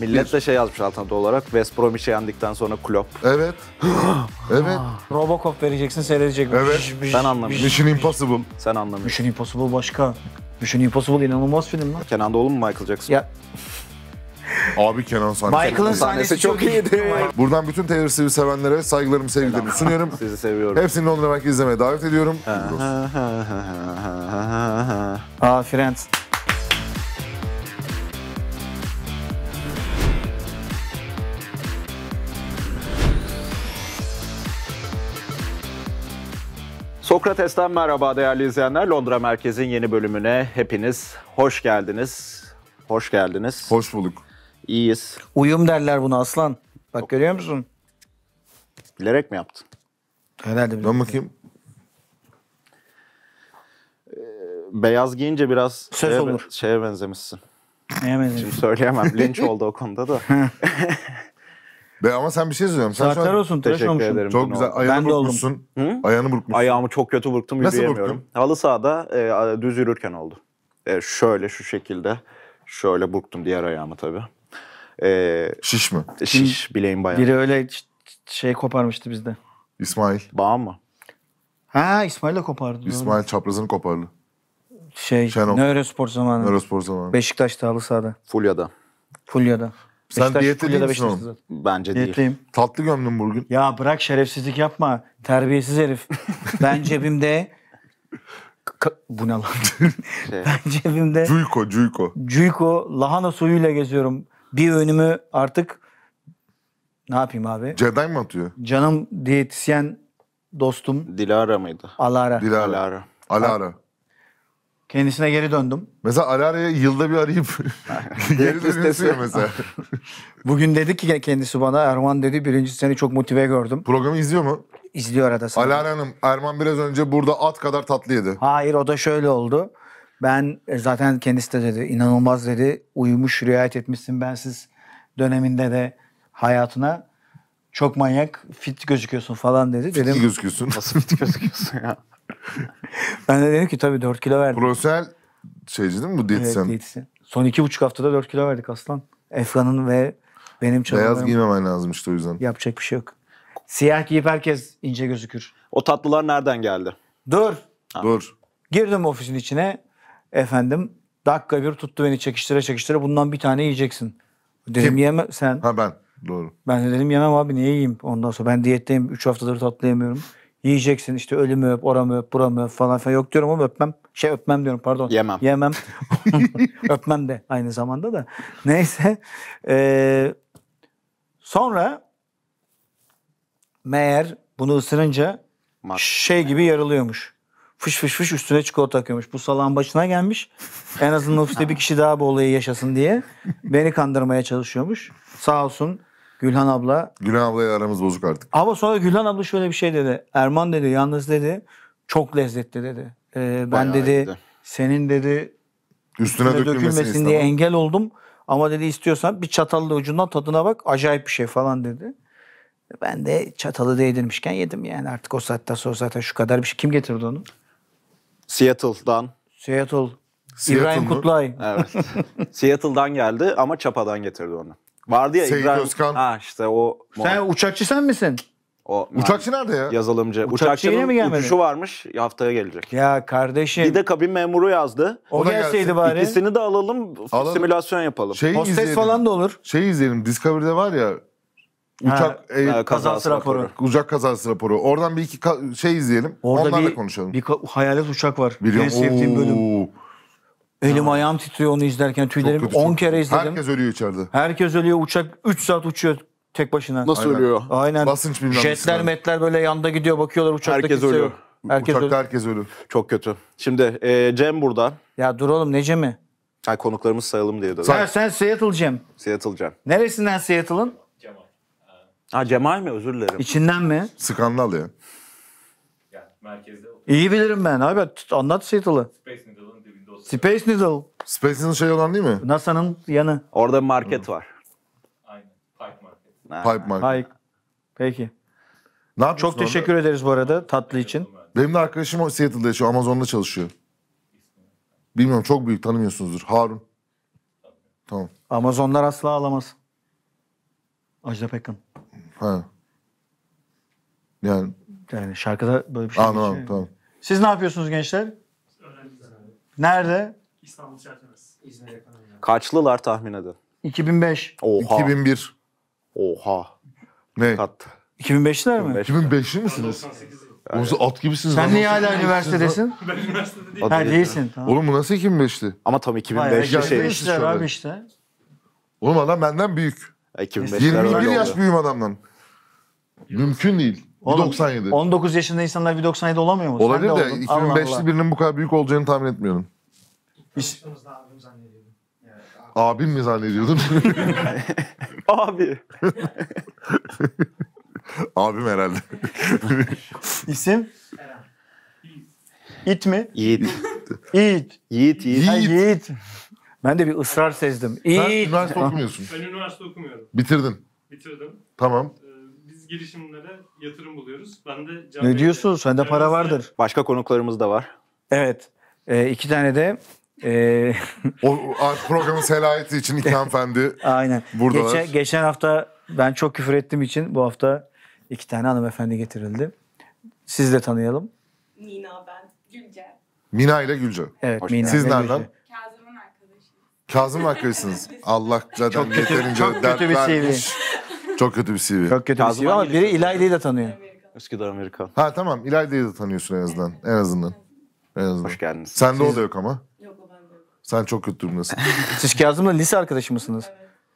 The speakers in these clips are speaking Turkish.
Millet de şey yazmış altına doğal olarak West Bromwich'e şey yendikten sonra Klopp. Evet. evet. Robocop vereceksin seyredecek. Evet. Bış, bış, Ben anlamıyorum. Mission Impossible. Sen anlamıyorsun. Mission Impossible başka. Mission Impossible inanılmaz film lan. Kenan Doğulu mu Michael Jackson? Ya Abi Kenan sahnesi. Michael'ın sahnesi çok iyiydi. Buradan bütün Taylor Swift sevenlere saygılarımı, sevgilerimi sunuyorum. Sizi seviyorum. Hepsini Londra Merkezi izlemeye davet ediyorum. Aa Friends. Sokrates'ten merhaba değerli izleyenler. Londra Merkez'in yeni bölümüne hepiniz hoş geldiniz. Hoş geldiniz. Hoş bulduk. İyiyiz. Uyum derler bunu aslan. Bak görüyor musun? Bilerek mi yaptın? Herhalde bilerek. Ben bakayım. Ee, beyaz giyince biraz Söz şeye, olur. şeye benzemişsin. Neye benzemişsin? Şimdi söyleyemem. Linç oldu o konuda da. Be ama sen bir şey söylüyorum. Sen Saatler olsun Teşekkür olmuşum. ederim. Çok güzel. Ben Ayağını de burkmuşsun. Hı? Ayağını burkmuşsun. Ayağımı çok kötü burktum Nasıl yürüyemiyorum. burktun? Halı sahada e, düz yürürken oldu. E, şöyle şu şekilde şöyle burktum diğer ayağımı tabii. E, Şiş mi? şiş bileğim bayağı. Biri öyle şey koparmıştı bizde. İsmail. Bağ mı? Ha İsmail de kopardı. doğru. İsmail çaprazını kopardı. Şey Şenol. Nörospor zamanı. Eurospor zamanı. Beşiktaş'ta halı sahada. Fulya'da. Fulya'da. Sen Beşiktaş diyetli değil misin oğlum? Bence değil. Tatlı gömdün bugün. Ya bırak şerefsizlik yapma. Terbiyesiz herif. ben cebimde... bu ne lan? Şey. ben cebimde... Cuyko, cuyko. Cuyko, lahana suyuyla geziyorum. Bir önümü artık... Ne yapayım abi? Jedi mi atıyor? Canım diyetisyen dostum. Dilara mıydı? Alara. Dilara. Alara. Alara. Kendisine geri döndüm. Mesela Alara'ya yılda bir arayıp geri dönüyorsun ya mesela. Bugün dedi ki kendisi bana Erman dedi birinci seni çok motive gördüm. Programı izliyor mu? İzliyor arada sana. Alara Hanım Erman biraz önce burada at kadar tatlı yedi. Hayır o da şöyle oldu. Ben e, zaten kendisi de dedi inanılmaz dedi uyumuş riayet etmişsin bensiz döneminde de hayatına çok manyak fit gözüküyorsun falan dedi. Dedim, gözüküyorsun. Nasıl fit gözüküyorsun ya? ben de dedim ki tabii 4 kilo verdim. Prosel şeyci değil mi bu diyetisyen? Evet diyetisyen. Son iki buçuk haftada 4 kilo verdik aslan. Efkan'ın ve benim çabalarım. Beyaz giymemen lazım işte o yüzden. Yapacak bir şey yok. Siyah giyip herkes ince gözükür. O tatlılar nereden geldi? Dur. Ha. Dur. Girdim ofisin içine. Efendim dakika bir tuttu beni çekiştire çekiştire bundan bir tane yiyeceksin. Dedim yeme sen. Ha ben. Doğru. Ben de dedim yemem abi niye yiyeyim ondan sonra. Ben diyetteyim 3 haftadır tatlı yemiyorum. Yiyeceksin işte ölümü öp, oramı öp, buramı öp falan filan. Yok diyorum ama öpmem. Şey öpmem diyorum pardon. Yemem. Yemem. öpmem de aynı zamanda da. Neyse. Ee, sonra meğer bunu ısırınca Mat. şey gibi yarılıyormuş. Fış fış fış üstüne çikolata akıyormuş. Bu salağın başına gelmiş. En azından ofiste bir kişi daha bu olayı yaşasın diye. Beni kandırmaya çalışıyormuş. Sağ olsun Gülhan abla. Gülhan ablayla aramız bozuk artık. Ama sonra Gülhan abla şöyle bir şey dedi. Erman dedi yalnız dedi çok lezzetli dedi. Ee, ben Bayağı dedi iyiydi. senin dedi üstüne, dökülmesin, dökülmesin diye engel oldum. Ama dedi istiyorsan bir çatalla ucundan tadına bak acayip bir şey falan dedi. Ben de çatalı değdirmişken yedim yani artık o saatte, sonra zaten şu kadar bir şey. Kim getirdi onu? Seattle'dan. Seattle. Seattle İbrahim Kutlay. Evet. Seattle'dan geldi ama Çapa'dan getirdi onu. Vardı ya Seyit Özkan. Ha işte o. Sen uçakçı sen misin? O Uçakçı nerede ya? yazılımcı. Uçakçı yine mi Uçakçının gelmedi? uçuşu varmış haftaya gelecek. Ya kardeşim. Bir de kabin memuru yazdı. o O da gelseydi bari. İkisini de alalım, Alalım. simülasyon yapalım. Şeyi Hostes izleyelim. falan da olur. Şey izleyelim. Discovery'de var ya uçak e, Ha, kazası raporu. uçak kazası raporu. Oradan bir iki ka- şey izleyelim. Orada Onlarla bir, konuşalım. bir ka- hayalet uçak var. Biliyorum. En sevdiğim bölüm. Elim ayağım titriyor onu izlerken. Tüylerim 10 şey. kere izledim. Herkes ölüyor içeride. Herkes ölüyor. Uçak 3 saat uçuyor tek başına. Nasıl Aynen. ölüyor? Aynen. Basınç bilmem Jetler nesinden. metler böyle yanda gidiyor bakıyorlar uçakta Herkes kimse ölüyor. yok. Herkes Uçakta ölüyor. herkes ölüyor. Çok kötü. Şimdi e, Cem burada. Ya dur oğlum ne Cem'i? Ha, konuklarımızı sayalım diye dedim. Sen, sen Seattle Cem. Seattle Cem. Neresinden Seattle'ın? Ha Cemal mi? Özür dilerim. İçinden mi? Skandal ya. Yani merkezde İyi bilirim ben. Abi anlat Seattle'ı. Space Needle Space Needle. Space Needle şey olan değil mi? NASA'nın yanı. Orada bir market var. Aynen. Pipe market. Pipe market. Peki. Ne Çok orada? teşekkür ederiz bu arada tatlı için. Benim de arkadaşım o Seattle'da yaşıyor. Amazon'da çalışıyor. Bilmiyorum çok büyük tanımıyorsunuzdur. Harun. Tamam. Amazonlar asla alamaz. Ajda Pekkan. Ha. Yani. Yani şarkıda böyle bir şey. Anladım şey- tamam. Siz ne yapıyorsunuz gençler? Nerede? İstanbul Çerçevesi. İzmir yakınında. Kaçlılar tahmin edin. 2005. Oha. 2001. Oha. Ne? Kat. 2005'ler mi? 2005'li misiniz? 98. Oğlum at gibisiniz. Sen niye hala üniversitedesin? Ben üniversitede değilim. Ha değilsin. Tamam. Oğlum bu nasıl 2005'li? Ama tam Hayır, 2005'li şey. gelmiş. abi işte. Oğlum adam benden büyük. 2005'ler e, 21 yaş oluyor. büyüğüm adamdan. Mümkün değil. 1.97. 19 yaşında insanlar 1.97 olamıyor mu? Olabilir de, de 2005'li Allah Allah. birinin bu kadar büyük olacağını tahmin etmiyordum. İş... abim zannediyordum. abim. mi zannediyordun? Abi. Abim herhalde. İsim? Eren. İt mi? Yiğit. İt. Yiğit, Yiğit. Yiğit. Ha, Yiğit. Ben de bir ısrar sezdim. İt. Sen üniversite okumuyorsun. Ben üniversite okumuyorum. Bitirdin. Bitirdim. Tamam biz girişimlere yatırım buluyoruz. Ben de Can Ne Bey'le- diyorsun? Sende para vardır. Başka konuklarımız da var. Evet. E, iki tane de e, O a- programın selayeti için iki hanımefendi. aynen. Buradalar. Geçen, geçen hafta ben çok küfür ettiğim için bu hafta iki tane hanımefendi getirildi. Siz de tanıyalım. Nina ben. Gülce. Mina ile Gülce. Evet. Hoş Mina Siz ve nereden? Kazım'ın arkadaşı. Kazım arkadaşısınız. Allah zaten Çok kötü- yeterince çok dert kötü bir CV. vermiş. Çok kötü bir CV. Çok kötü bir Kazım ama biri İlayda'yı da tanıyor. Üsküdar Amerikan. Ha tamam İlayda'yı da tanıyorsun en azından. En azından. En azından. Hoş geldiniz. Sen de o da yok ama. Yok o bende yok. Sen çok kötü durumdasın. Siz Kazım'la lise arkadaşı mısınız?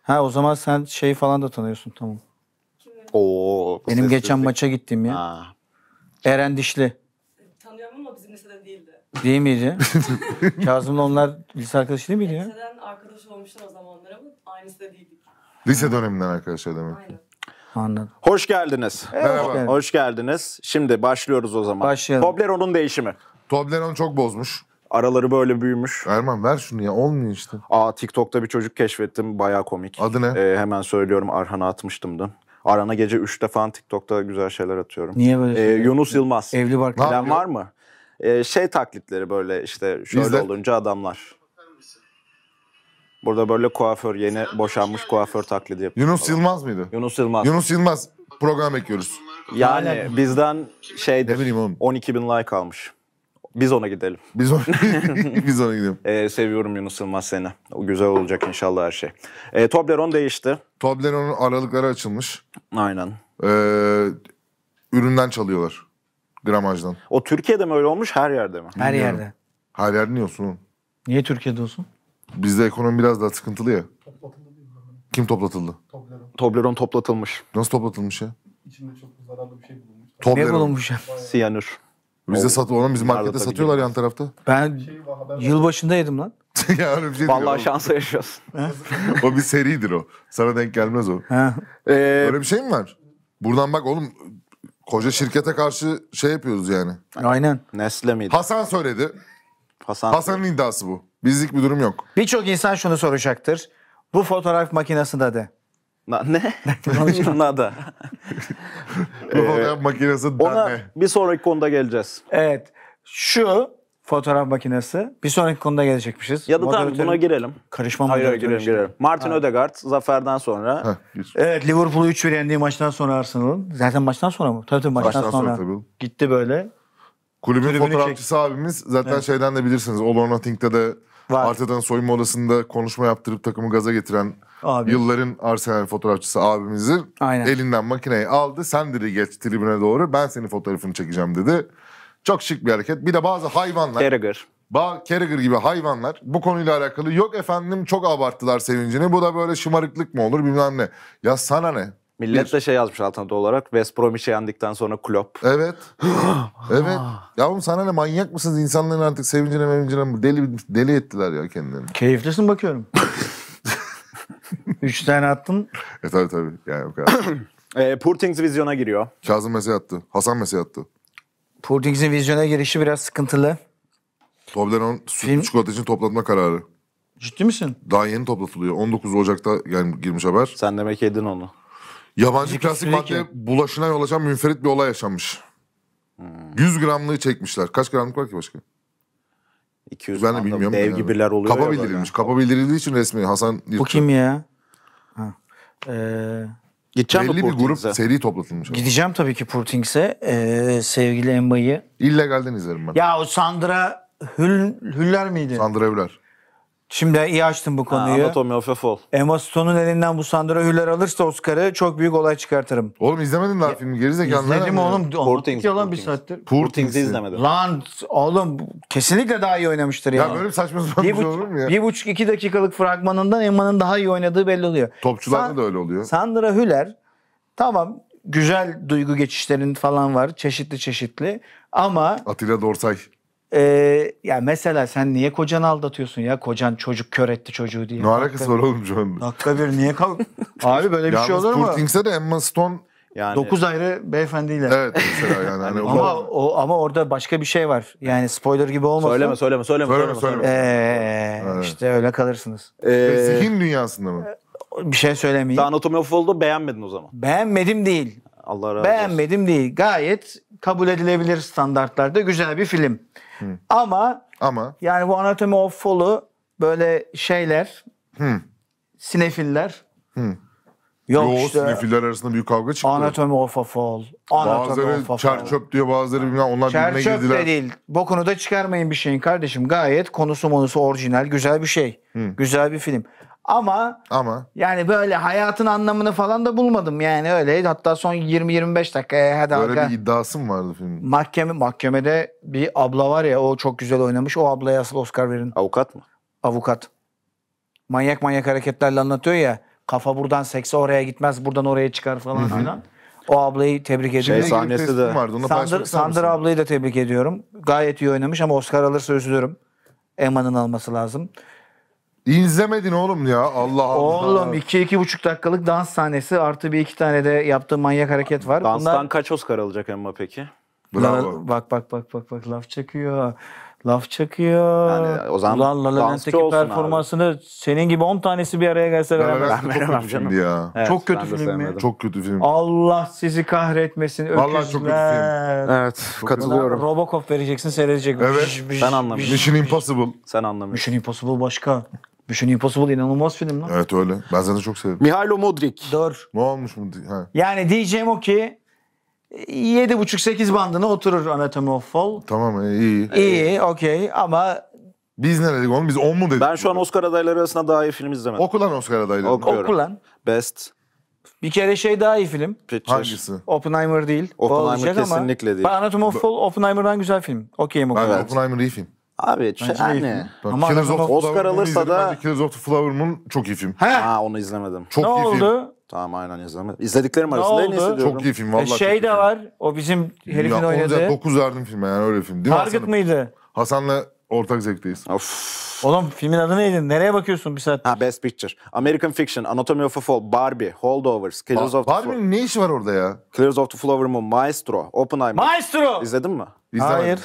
Ha o zaman sen şeyi falan da tanıyorsun tamam. Oo. Benim geçen maça gittim ya. Ha. Eren Dişli. Tanıyorum ama bizim lisede değildi. Değil miydi? Kazım'la onlar lise arkadaşı değil miydi ya? Liseden arkadaş olmuşlar o zamanlar ama Aynı da değildik. Lise döneminden arkadaşlar demek ki. Anladım. Hoş geldiniz. Merhaba. Hoş, geldiniz. Şimdi başlıyoruz o zaman. Başlayalım. Toblerone'un değişimi. Toblerone çok bozmuş. Araları böyle büyümüş. Erman ver şunu ya olmuyor işte. Aa TikTok'ta bir çocuk keşfettim baya komik. Adı ne? Ee, hemen söylüyorum Arhan'a atmıştım da. Arhan'a gece 3'te falan TikTok'ta güzel şeyler atıyorum. Niye böyle? Ee, Yunus Yılmaz. Evli barklı. Bilen var mı? Ee, şey taklitleri böyle işte şöyle Bizde. olunca adamlar. Burada böyle kuaför, yeni boşanmış kuaför taklidi yapıyor. Yunus Yılmaz mıydı? Yunus Yılmaz. Yunus Yılmaz program ekliyoruz. Yani bizden şey Ne bileyim 12 bin like almış. Biz ona gidelim. Biz ona, biz ona gidelim. Ee, seviyorum Yunus Yılmaz seni. O güzel olacak inşallah her şey. Ee, Toblerone değişti. Toblerone'un aralıkları açılmış. Aynen. Ee, üründen çalıyorlar. Gramajdan. O Türkiye'de mi öyle olmuş her yerde mi? Her yerde. Her yerde ne yiyorsun Niye Türkiye'de olsun? Bizde ekonomi biraz daha sıkıntılı ya. Kim toplatıldı? Toblerone. Toblerone toplatılmış. Nasıl toplatılmış ya? İçinde çok zararlı bir şey bulunmuş. Ne bulunmuş ya? Siyanür. Bizde sat onu biz markette satıyorlar yan tarafta. Ben Şey var lan. Yani bir şey değil Vallahi şansa yaşıyorsun. O bir seridir o. Sana denk gelmez o. Ha. Ee, Öyle bir şey mi var? Buradan bak oğlum koca şirkete karşı şey yapıyoruz yani. aynen. Nesle miydi? Hasan söyledi. Hasan. Hasan'ın iddiası bu. Bizlik bir durum yok. Birçok insan şunu soracaktır. Bu fotoğraf makinesinde de. Na- ne? Nada. Bu fotoğraf makinesi Ona ne? bir sonraki konuda geleceğiz. Evet. Şu fotoğraf makinesi. Bir sonraki konuda gelecekmişiz. Ya da tamam buna girelim. Karışma Hayır hayır girelim girelim. Martin Ödegaard zaferden sonra Heh, Evet Liverpool'u 3-1 yendiği maçtan sonra Arsenal'ın. Zaten maçtan sonra mı? Tabii tabii maçtan, Baştan sonra. sonra tabii. Gitti böyle. Kulübün Tribünü fotoğrafçısı abimiz zaten Evet. şeyden de bilirsiniz. All or Nothing'de de Var. Arteta'nın soyunma odasında konuşma yaptırıp takımı gaza getiren Abi. yılların Arsenal fotoğrafçısı abimizi Aynen. elinden makineyi aldı. Sen dedi geç tribüne doğru ben senin fotoğrafını çekeceğim dedi. Çok şık bir hareket. Bir de bazı hayvanlar Carragher. Ba Carragher gibi hayvanlar bu konuyla alakalı yok efendim çok abarttılar sevincini. Bu da böyle şımarıklık mı olur bilmem ne. Ya sana ne? Millet de şey yazmış altına doğal olarak West Bromwich'e şey yendikten sonra Klopp. Evet. evet. Yavrum sana hani ne manyak mısınız? İnsanların artık sevincine mevincine deli, deli ettiler ya kendilerini. Keyiflisin bakıyorum. Üç tane attın. E tabii tabii. Yani o kadar. e, Purtings vizyona giriyor. Kazım mesaj attı. Hasan mesaj attı. Portekiz'in vizyona girişi biraz sıkıntılı. Toblerone sütlü çikolata için toplatma kararı. Ciddi misin? Daha yeni toplatılıyor. 19 Ocak'ta yani girmiş haber. Sen demek yedin onu. Yabancı Müzik plastik madde bulaşına yol açan münferit bir olay yaşanmış. Hmm. 100 gramlığı çekmişler. Kaç gramlık var ki başka? 200 ben de bilmiyorum. Dev gibiler oluyor Kapa bildirilmiş. Kapa bildirildiği için resmi Hasan Yırtçı. Bu kim ya? Ha. Ee, gideceğim Belli bir grup seri toplatılmış. Gideceğim tabii ki Purtings'e. Ee, sevgili Emba'yı. İllegalden izlerim ben. Ya o Sandra Hül, Hüller miydi? Sandra Hüller. Şimdi iyi açtın bu konuyu. Ha, anatomi hafif ol. Emma Stone'un elinden bu Sandra Hüller alırsa Oscar'ı çok büyük olay çıkartırım. Oğlum izlemedin daha filmi gerizekalı. İzledim oğlum. Poor Things. Yalan bir saattir. Poor Things'i izlemedim. Lan oğlum kesinlikle daha iyi oynamıştır ya. Ya böyle saçma sapan bir, şey olur mu ya? Bir buçuk iki dakikalık fragmanından Emma'nın daha iyi oynadığı belli oluyor. Topçularda da öyle oluyor. Sandra Hüller tamam güzel duygu geçişlerin falan var çeşitli çeşitli ama Atilla Dorsay ee, ya mesela sen niye kocanı aldatıyorsun ya? Kocan çocuk kör etti çocuğu diye. Ne alakası var oğlum şu Dakika bir niye kalk? Abi böyle bir şey olur mu? Purtings'e de Emma Stone yani... Dokuz ayrı beyefendiyle. Evet mesela yani. hani o- ama o ama orada başka bir şey var. Yani spoiler gibi olmasın. Söyleme söyleme söyleme. Söyleme, söyleme. Ee, Evet. işte öyle kalırsınız. Ee, Zihin dünyasında mı? Bir şey söylemeyeyim. Daha Anatomy of Fall'da beğenmedin o zaman. Beğenmedim değil Allah razı olsun. Beğenmedim değil. Gayet kabul edilebilir standartlarda güzel bir film. Hı. Ama ama yani bu Anatomy of Fall'u böyle şeyler Hı. sinefiller Hı. Yok Yo, işte. sinefiller arasında büyük kavga çıktı. Anatomy of a Fall. Anatomy bazıları of a diyor bazıları bilmem onlar birbirine girdiler. Çerçöp de değil. Bokunu da çıkarmayın bir şeyin kardeşim. Gayet konusu monusu orijinal güzel bir şey. Hı. Güzel bir film. Ama ama yani böyle hayatın anlamını falan da bulmadım yani öyle. Hatta son 20-25 dakika hadi Böyle bir iddiası mı vardı filmin? Mahkeme mahkemede bir abla var ya o çok güzel oynamış. O ablaya asıl Oscar verin. Avukat mı? Avukat. Manyak manyak hareketlerle anlatıyor ya. Kafa buradan sekse oraya gitmez, buradan oraya çıkar falan filan. O ablayı tebrik şey ediyorum. Şey, sahnesi testim de- Vardı, Sandır, Sandır ablayı da tebrik ediyorum. Gayet iyi oynamış ama Oscar alırsa üzülürüm. Emma'nın alması lazım. İzlemedin oğlum ya Allah Allah. Oğlum iki iki, buçuk dakikalık dans sahnesi artı bir iki tane de yaptığı manyak hareket var. Danstan Bunlar... kaç Oscar alacak Emma peki? Bravo. La, bak bak bak bak bak laf çakıyor. Laf çakıyor. Yani o zaman La La La Land'deki performansını abi. senin gibi 10 tanesi bir araya gelse veremez. Ben veremem canım. Ya. Evet, çok kötü film sevmedim. Çok kötü film. Allah sizi kahretmesin. Vallahi çok kötü film. Evet çok katılıyorum. Robocop vereceksin seyredecek. Evet. Biş, biş, ben anlamıyorum. Mission Impossible. Sen anlamıyorsun. Mission Impossible başka. Mission Impossible inanılmaz film lan. Evet öyle. Ben zaten çok severim. Mihailo Modric. Dur. Ne olmuş bu? Ha. Yani diyeceğim o ki 7.5-8 bandına oturur Anatomy of Fall. Tamam e, iyi. İyi okey ama biz ne dedik oğlum? Biz 10 mu dedik? Ben şu an Oscar adayları arasında daha iyi film izlemedim. Oku lan Oscar adayları. Okuyorum. Oku lan. Best. Bir kere şey daha iyi film. Picture. Hangisi? Oppenheimer değil. Oppenheimer kesinlikle ama. değil. Ben Anatomy of Fall Oppenheimer'dan güzel film. Okeyim o kadar. Oppenheimer iyi film. Abi şahane. Bak, Ama of Oscar alırsa da... Bence Killers of the Flower Moon çok iyi film. He? Ha onu izlemedim. Çok ne iyi oldu? film. Tamam aynen izlemedim. İzlediklerim arasında en iyisi diyorum. Çok iyi film valla. E, şey de var o bizim herifin ya, oynadığı. 9 verdim filme yani öyle film. Değil Target mi mıydı? Hasan'la ortak zevkteyiz. Of. Oğlum filmin adı neydi? Nereye bakıyorsun bir saat? Ha Best Picture. American Fiction, Anatomy of a Fall, Barbie, Holdovers, Killers ba of the Flower. Barbie'nin ne işi var orada ya? Killers of the Flower Moon, Maestro, Oppenheimer. Maestro! İzledin mi? İzlemedim. Hayır.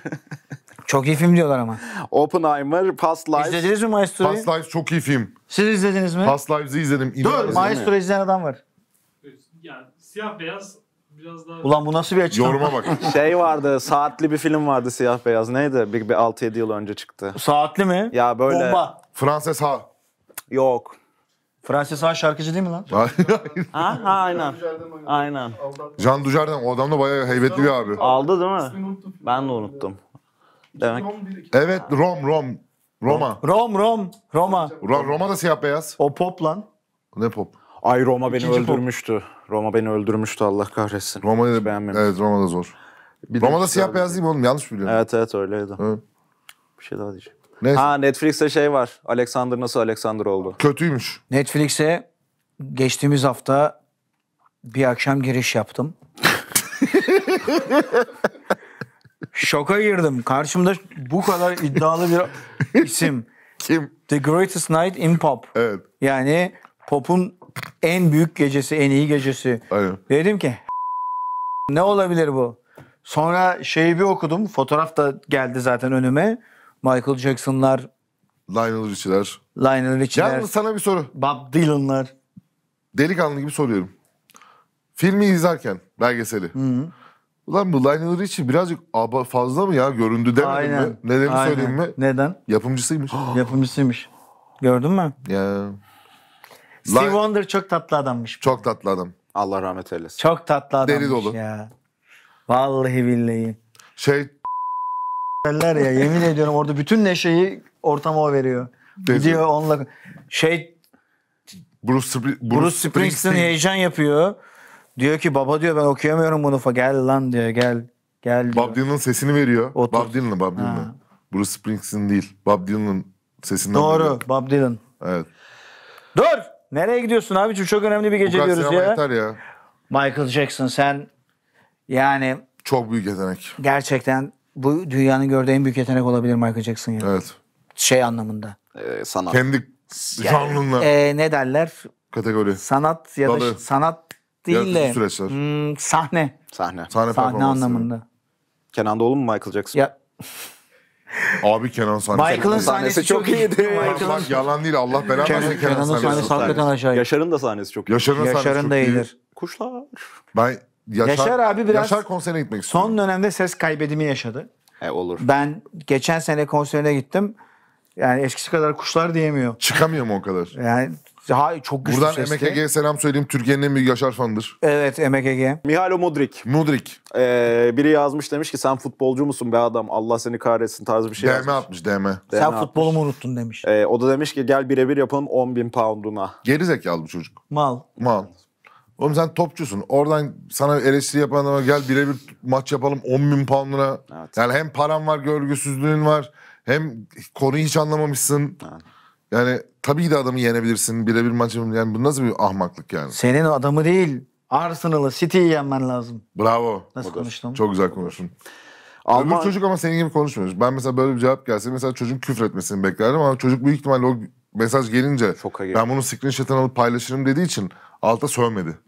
Çok iyi film diyorlar ama. Oppenheimer, Past Lives. İzlediniz mi Maestro'yu? Past Lives çok iyi film. Siz izlediniz mi? Past Lives'i izledim. Dur Maestro izleyen adam var. Yani siyah beyaz biraz daha... Ulan bu nasıl bir açıklama? Yoruma bak. şey vardı, saatli bir film vardı siyah beyaz. Neydi? Bir, bir 6-7 yıl önce çıktı. Saatli mi? Ya böyle... Bomba. Frances Ha. Yok. Frances Ha şarkıcı değil mi lan? Hayır ha, ha aynen. Aynen. Jean Dujardin o adam da bayağı heybetli bir abi. Aldı değil mi? Ben de unuttum. Demek. Evet Rom Rom. Roma. Rom Rom. Roma. Ro- Roma da siyah beyaz. O pop lan. Ne pop? Ay Roma beni İkinci pop. Roma beni öldürmüştü Allah kahretsin. Roma'yı da Hiç Evet, Roma da zor. Bir de Roma'da siyah beyaz değil mi oğlum? Yanlış mı biliyorum? Evet evet öyleydi. Evet. Bir şey daha diyeceğim. Neyse. Ha Netflix'te şey var. Alexander nasıl Alexander oldu? Kötüymüş. Netflix'e geçtiğimiz hafta bir akşam giriş yaptım. Şoka girdim. Karşımda bu kadar iddialı bir isim. Kim? The Greatest Night in Pop. Evet. Yani pop'un en büyük gecesi, en iyi gecesi. Aynen. Dedim ki ne olabilir bu? Sonra şeyi bir okudum. Fotoğraf da geldi zaten önüme. Michael Jackson'lar. Lionel Richie'ler. Lionel Richie'ler. Yalnız sana bir soru. Bob Dylan'lar. Delikanlı gibi soruyorum. Filmi izlerken belgeseli. Hı hı. Ulan bu Lionel Richie birazcık aba fazla mı ya göründü demedim Aynen. mi? Nedeni Aynen. söyleyeyim mi? Neden? Yapımcısıymış. Yapımcısıymış. Gördün mü? Ya. Steve Lion- Wonder çok tatlı adammış. Çok tatlı adam. Allah rahmet eylesin. Çok tatlı adammış Deli dolu. ya. Vallahi billahi. Şey derler ya yemin ediyorum orada bütün neşeyi ortama o veriyor. Dedi. Gidiyor onunla şey Bruce, Bruce, Bruce Springsteen heyecan yapıyor. Diyor ki baba diyor ben okuyamıyorum bunu. Gel lan diyor gel. Gel diyor. Bob Dylan'ın sesini veriyor. Otur. Bob Dylan'ı Bob Dylan'ı. Bruce Springsteen değil. Bob Dylan'ın sesinden. Doğru veriyor. Bob Dylan. Evet. Dur. Nereye gidiyorsun abiciğim? Çok önemli bir gece diyoruz ya. yeter ya. Michael Jackson sen yani Çok büyük yetenek. gerçekten bu dünyanın gördüğü en büyük yetenek olabilir Michael Jackson ya. Evet. Şey anlamında. Ee, sanat. Kendi canlınla Ee, ne derler? kategori. Sanat ya da Dalı. sanat değil de süreçler. Hmm, sahne. Sahne. Sahne, sahne anlamında. Kenan Doğulu mu Michael Jackson? Ya. Abi Kenan sahnesi. Michael'ın sahnesi, sahnesi çok iyiydi. Bak yalan değil Allah belanı versin Kenan'ın sahnesi. Kenan'ın sahnesi hakikaten acayip. Yaşar'ın da sahnesi çok iyi. Yaşar'ın, Yaşar'ın da iyidir. Kuşlar. Ben Yaşar, Yaşar abi biraz Yaşar konserine gitmek istiyorum. Son dönemde ses kaybedimi yaşadı. E olur. Ben geçen sene konserine gittim. Yani eskisi kadar kuşlar diyemiyor. Çıkamıyor mu o kadar? Yani Hayır çok güçlü Buradan sesli. MKG'ye selam söyleyeyim. Türkiye'nin en büyük Yaşar fanıdır. Evet MKG. Mihailo Mudrik. Mudrik. Ee, biri yazmış demiş ki sen futbolcu musun be adam Allah seni kahretsin tarzı bir şey DM yazmış. atmış DM. DM Sen futbolumu unuttun demiş. Ee, o da demiş ki gel birebir yapalım 10 bin pounduna. Geri zekalı bu çocuk. Mal. Mal. Oğlum sen topçusun. Oradan sana eleştiri yapan ama gel birebir maç yapalım 10 bin pounduna. Evet. Yani hem paran var, görgüsüzlüğün var. Hem konuyu hiç anlamamışsın. Evet. Yani tabii de adamı yenebilirsin. Birebir maç yani bu nasıl bir ahmaklık yani? Senin adamı değil. Arsenal'ı City'yi yenmen lazım. Bravo. Nasıl Modern. Çok güzel konuştun. Alman... Öbür çocuk ama senin gibi konuşmuyor. Ben mesela böyle bir cevap gelse mesela çocuğun küfür etmesini beklerdim ama çocuk büyük ihtimalle o mesaj gelince Şoka ben bunu screenshot'ını alıp paylaşırım dediği için alta sövmedi.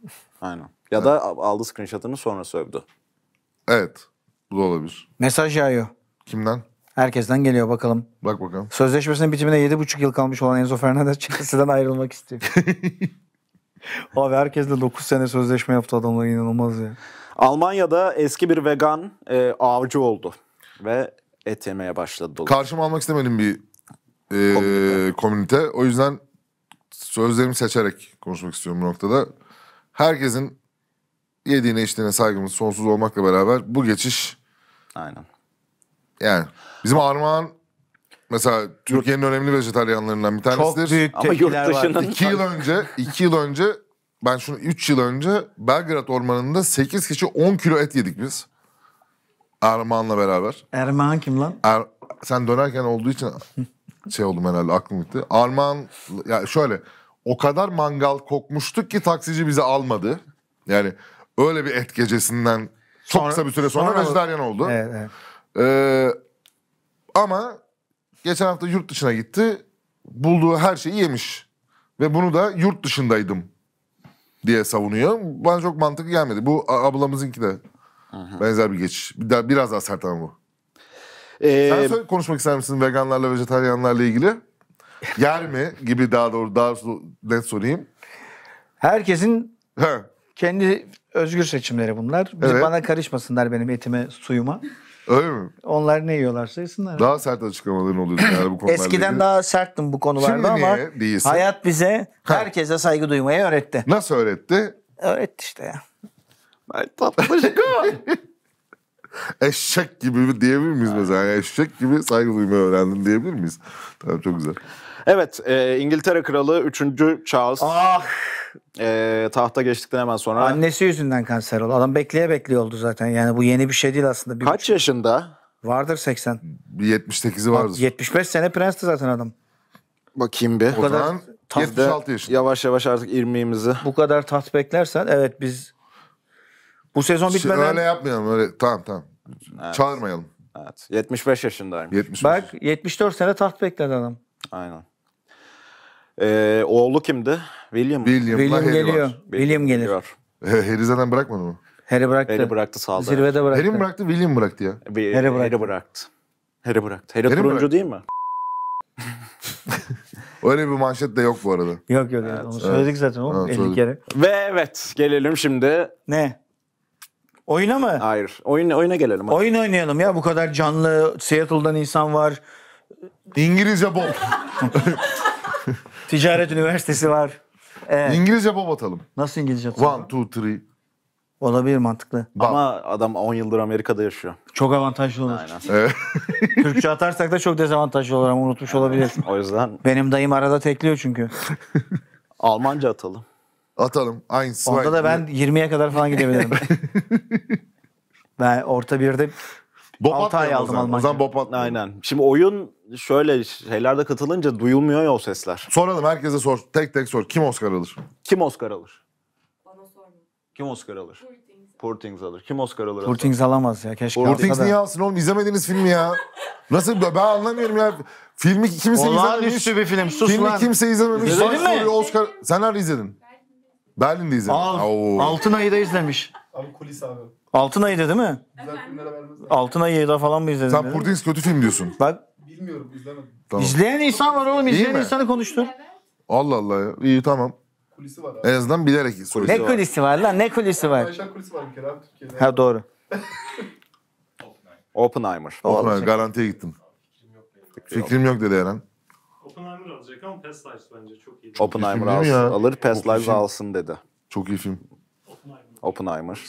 Aynen. Ya evet. da aldı screenshot'ını sonra sövdü. Evet. Bu da olabilir. Mesaj yağıyor. Kimden? Herkesten geliyor bakalım. Bak bakalım. Sözleşmesinin bitimine 7,5 yıl kalmış olan Enzo Fernandez Chelsea'den ayrılmak istiyor. Abi herkesle 9 sene sözleşme yaptı adamlar inanılmaz ya. Almanya'da eski bir vegan e, avcı oldu ve et yemeye başladı. Dolayı. Karşıma almak istemedim bir e, komünite. komünite. O yüzden sözlerimi seçerek konuşmak istiyorum bu noktada. Herkesin yediğine içtiğine saygımız sonsuz olmakla beraber bu geçiş Aynen. Yani bizim armağan mesela Türkiye'nin önemli vejetaryenlerinden bir tanesidir. Çok büyük Ama tepkiler var. İki yıl önce, iki yıl önce ben şunu 3 yıl önce Belgrad Ormanı'nda 8 kişi 10 kilo et yedik biz. Armağan'la beraber. Erman kim lan? Er- sen dönerken olduğu için şey oldum herhalde aklım gitti. Armağan ya şöyle o kadar mangal kokmuştuk ki taksici bizi almadı. Yani öyle bir et gecesinden çok Sonra- kısa bir süre sonra, sonra- vejetaryen oldu. Evet, evet. Ee, ama geçen hafta yurt dışına gitti. Bulduğu her şeyi yemiş. Ve bunu da yurt dışındaydım diye savunuyor. Bana çok mantıklı gelmedi. Bu ablamızınki de Aha. benzer bir geçiş. Biraz daha sert ama bu. Ee, Sen söyle, konuşmak ister misin veganlarla, vejetaryenlerle ilgili? Yer mi gibi daha doğru daha net sorayım. Herkesin kendi özgür seçimleri bunlar. Biz evet. Bana karışmasınlar benim etime, suyuma. Öyle mi? Onlar ne yiyorlar sayısınlar. Daha sert açıklamaların oluyor yani bu konularla Eskiden daha serttim bu konularda Şimdi ama niye hayat bize Ha. herkese saygı duymayı öğretti. Nasıl öğretti? Öğretti işte ya. Ay tatlı Eşek gibi diyebilir miyiz mesela? eşek gibi saygı duymayı öğrendin diyebilir miyiz? Tamam çok güzel. Evet, e, İngiltere Kralı 3. Charles. Ah! E, tahta geçtikten hemen sonra. Annesi yüzünden kanser oldu. Adam bekleye bekleye oldu zaten. Yani bu yeni bir şey değil aslında. Bir Kaç buçuk. yaşında? Vardır 80. 78'i vardır. 75 sene prensti zaten adam. Bakayım bir. Bu kadar zaman 76 yaşında. Yavaş yavaş artık irmiğimizi. Bu kadar taht beklersen evet biz bu sezon şey, bitmeden... Şey, öyle yapmayalım öyle tamam tamam. Evet. Çağırmayalım. Evet. 75 yaşındaymış. 75 Bak 74 sene taht bekledi adam. Aynen. Ee, oğlu kimdi? William mı? William geliyor. var. William gelir. Var. Harry zaten bırakmadı mı? Harry bıraktı. Harry bıraktı sağda. Zirvede bıraktı. Harry mi bıraktı, William bıraktı ya? Bir- Harry Harry bıraktı. bıraktı. Harry bıraktı. Harry Harry turuncu bıraktı. değil mi? Öyle bir manşet de yok bu arada. Yok yok. Evet, onu söyledik zaten oğlum. Evet, 50 kere. Ve evet gelelim şimdi. Ne? Oyuna mı? Hayır. Oyun, oyuna gelelim. Oyun oynayalım ya. Bu kadar canlı Seattle'dan insan var. İngilizce bol. Ticaret üniversitesi var. Evet. İngilizce bom atalım. Nasıl İngilizce atıyor? One, two, three. Olabilir mantıklı. Bam. Ama adam 10 yıldır Amerika'da yaşıyor. Çok avantajlı olur. Aynen. Evet. Türkçe atarsak da çok dezavantajlı olur ama unutmuş olabilir. o yüzden Benim dayım arada tekliyor çünkü. Almanca atalım. Atalım. Aynı Onda da ben 20'ye kadar falan gidebilirim. ben orta birde Bob 6 ay aldım Almanya. O zaman Bob Aynen. Şimdi oyun şöyle şeylerde katılınca duyulmuyor ya o sesler. Soralım herkese sor. Tek tek sor. Kim Oscar alır? Kim Oscar alır? Kim Oscar alır? Poor Things alır. Kim Oscar alır? Poor Things alamaz ya keşke. Poor Things niye alsın oğlum? İzlemediğiniz filmi ya. Nasıl ben anlamıyorum ya. Filmi kimse Onlar izlememiş. üstü bir film. Sus Filmi lan. kimse izlememiş. İzledin Sonra mi? Oscar. Sen nerede izledin? Berlin'de izledin. Al. Oo. Altın Ayı'da izlemiş. Abi kulis abi. Altın Ayı'da değil mi? Güzel Altın Ayı'da falan mı izledin? Sen dedin? Purdings kötü film diyorsun. Bak Bilmiyorum izlemedim. Tamam. İzleyen insan var oğlum. izleyen mi? insanı konuştu. Allah Allah ya. İyi tamam. Kulisi var abi. En azından bilerek soruyor. Ne kulisi var lan? Ne kulisi var? Ayşen kulisi var bir kere abi Türkiye'de. Ha doğru. Oppenheimer. Oppenheimer. Oğlum şey- garantiye gittim. Fikrim yok dedi Eren. Oppenheimer alacak ama Past Lives bence çok iyi. Oppenheimer film değil alsın, ya? alır Past Lives alsın dedi. Çok iyi film. Oppenheimer. Oppenheimer.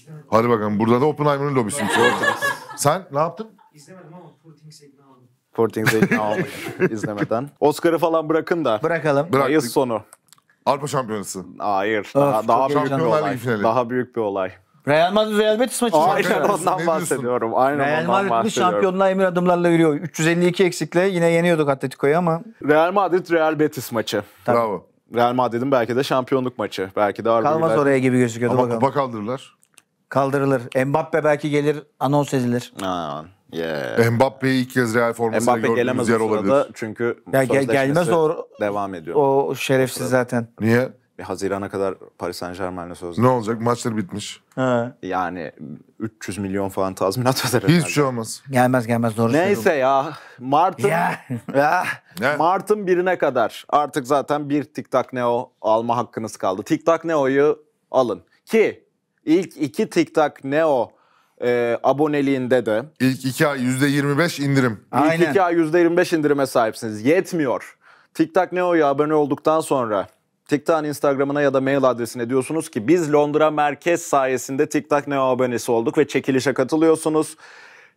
İzlemedim. Hadi bakalım burada da Oppenheimer'ın lobisiyim. Sen ne yaptın? İzlemedim ama Poor Things ekmeği aldım. Poor Things ekmeği izlemeden. Oscar'ı falan bırakın da. Bırakalım. Bıraktık. Mayıs sonu. Avrupa Şampiyonası. Hayır. daha, Of, daha büyük bir olay. Finali. Daha büyük bir olay. Real Madrid Real Betis maçı. Aynen Şampiyonlar. Ne ondan diyorsun? bahsediyorum. Aynen Real ondan Madrid bahsediyorum. şampiyonluğa emir adımlarla yürüyor. 352 eksikle yine yeniyorduk Atletico'yu ama Real Madrid Real Betis maçı. Bravo. Real Madrid'in belki de şampiyonluk maçı. Belki de Kalmaz harbiden. oraya gibi gözüküyordu Ama bakalım. kupa kaldırırlar kaldırılır. Mbappe belki gelir, anons edilir. Aa, yeah. Mbappe'yi ilk kez Real formasıyla Mbappe gördüğümüz gelemez yer olabilir. çünkü Ya gel- gelmez o- devam ediyor. O şerefsiz zaten. Niye? Bir Haziran'a kadar Paris Saint Germain'le sözleşmesi. Ne olacak? Maçlar bitmiş. Ha. Yani 300 milyon falan tazminat öder herhalde. Hiçbir şey olmaz. Gelmez gelmez doğru Neyse ya. Mart'ın Ya. Mart'ın birine kadar artık zaten bir TikTok Neo alma hakkınız kaldı. TikTok Neo'yu alın. Ki İlk iki TikTok Neo e, aboneliğinde de. İlk iki ay %25 indirim. Aynen. İlk iki ay %25 indirime sahipsiniz. Yetmiyor. TikTok Neo'ya abone olduktan sonra TikTok'un Instagram'ına ya da mail adresine diyorsunuz ki biz Londra merkez sayesinde TikTok Neo abonesi olduk ve çekilişe katılıyorsunuz.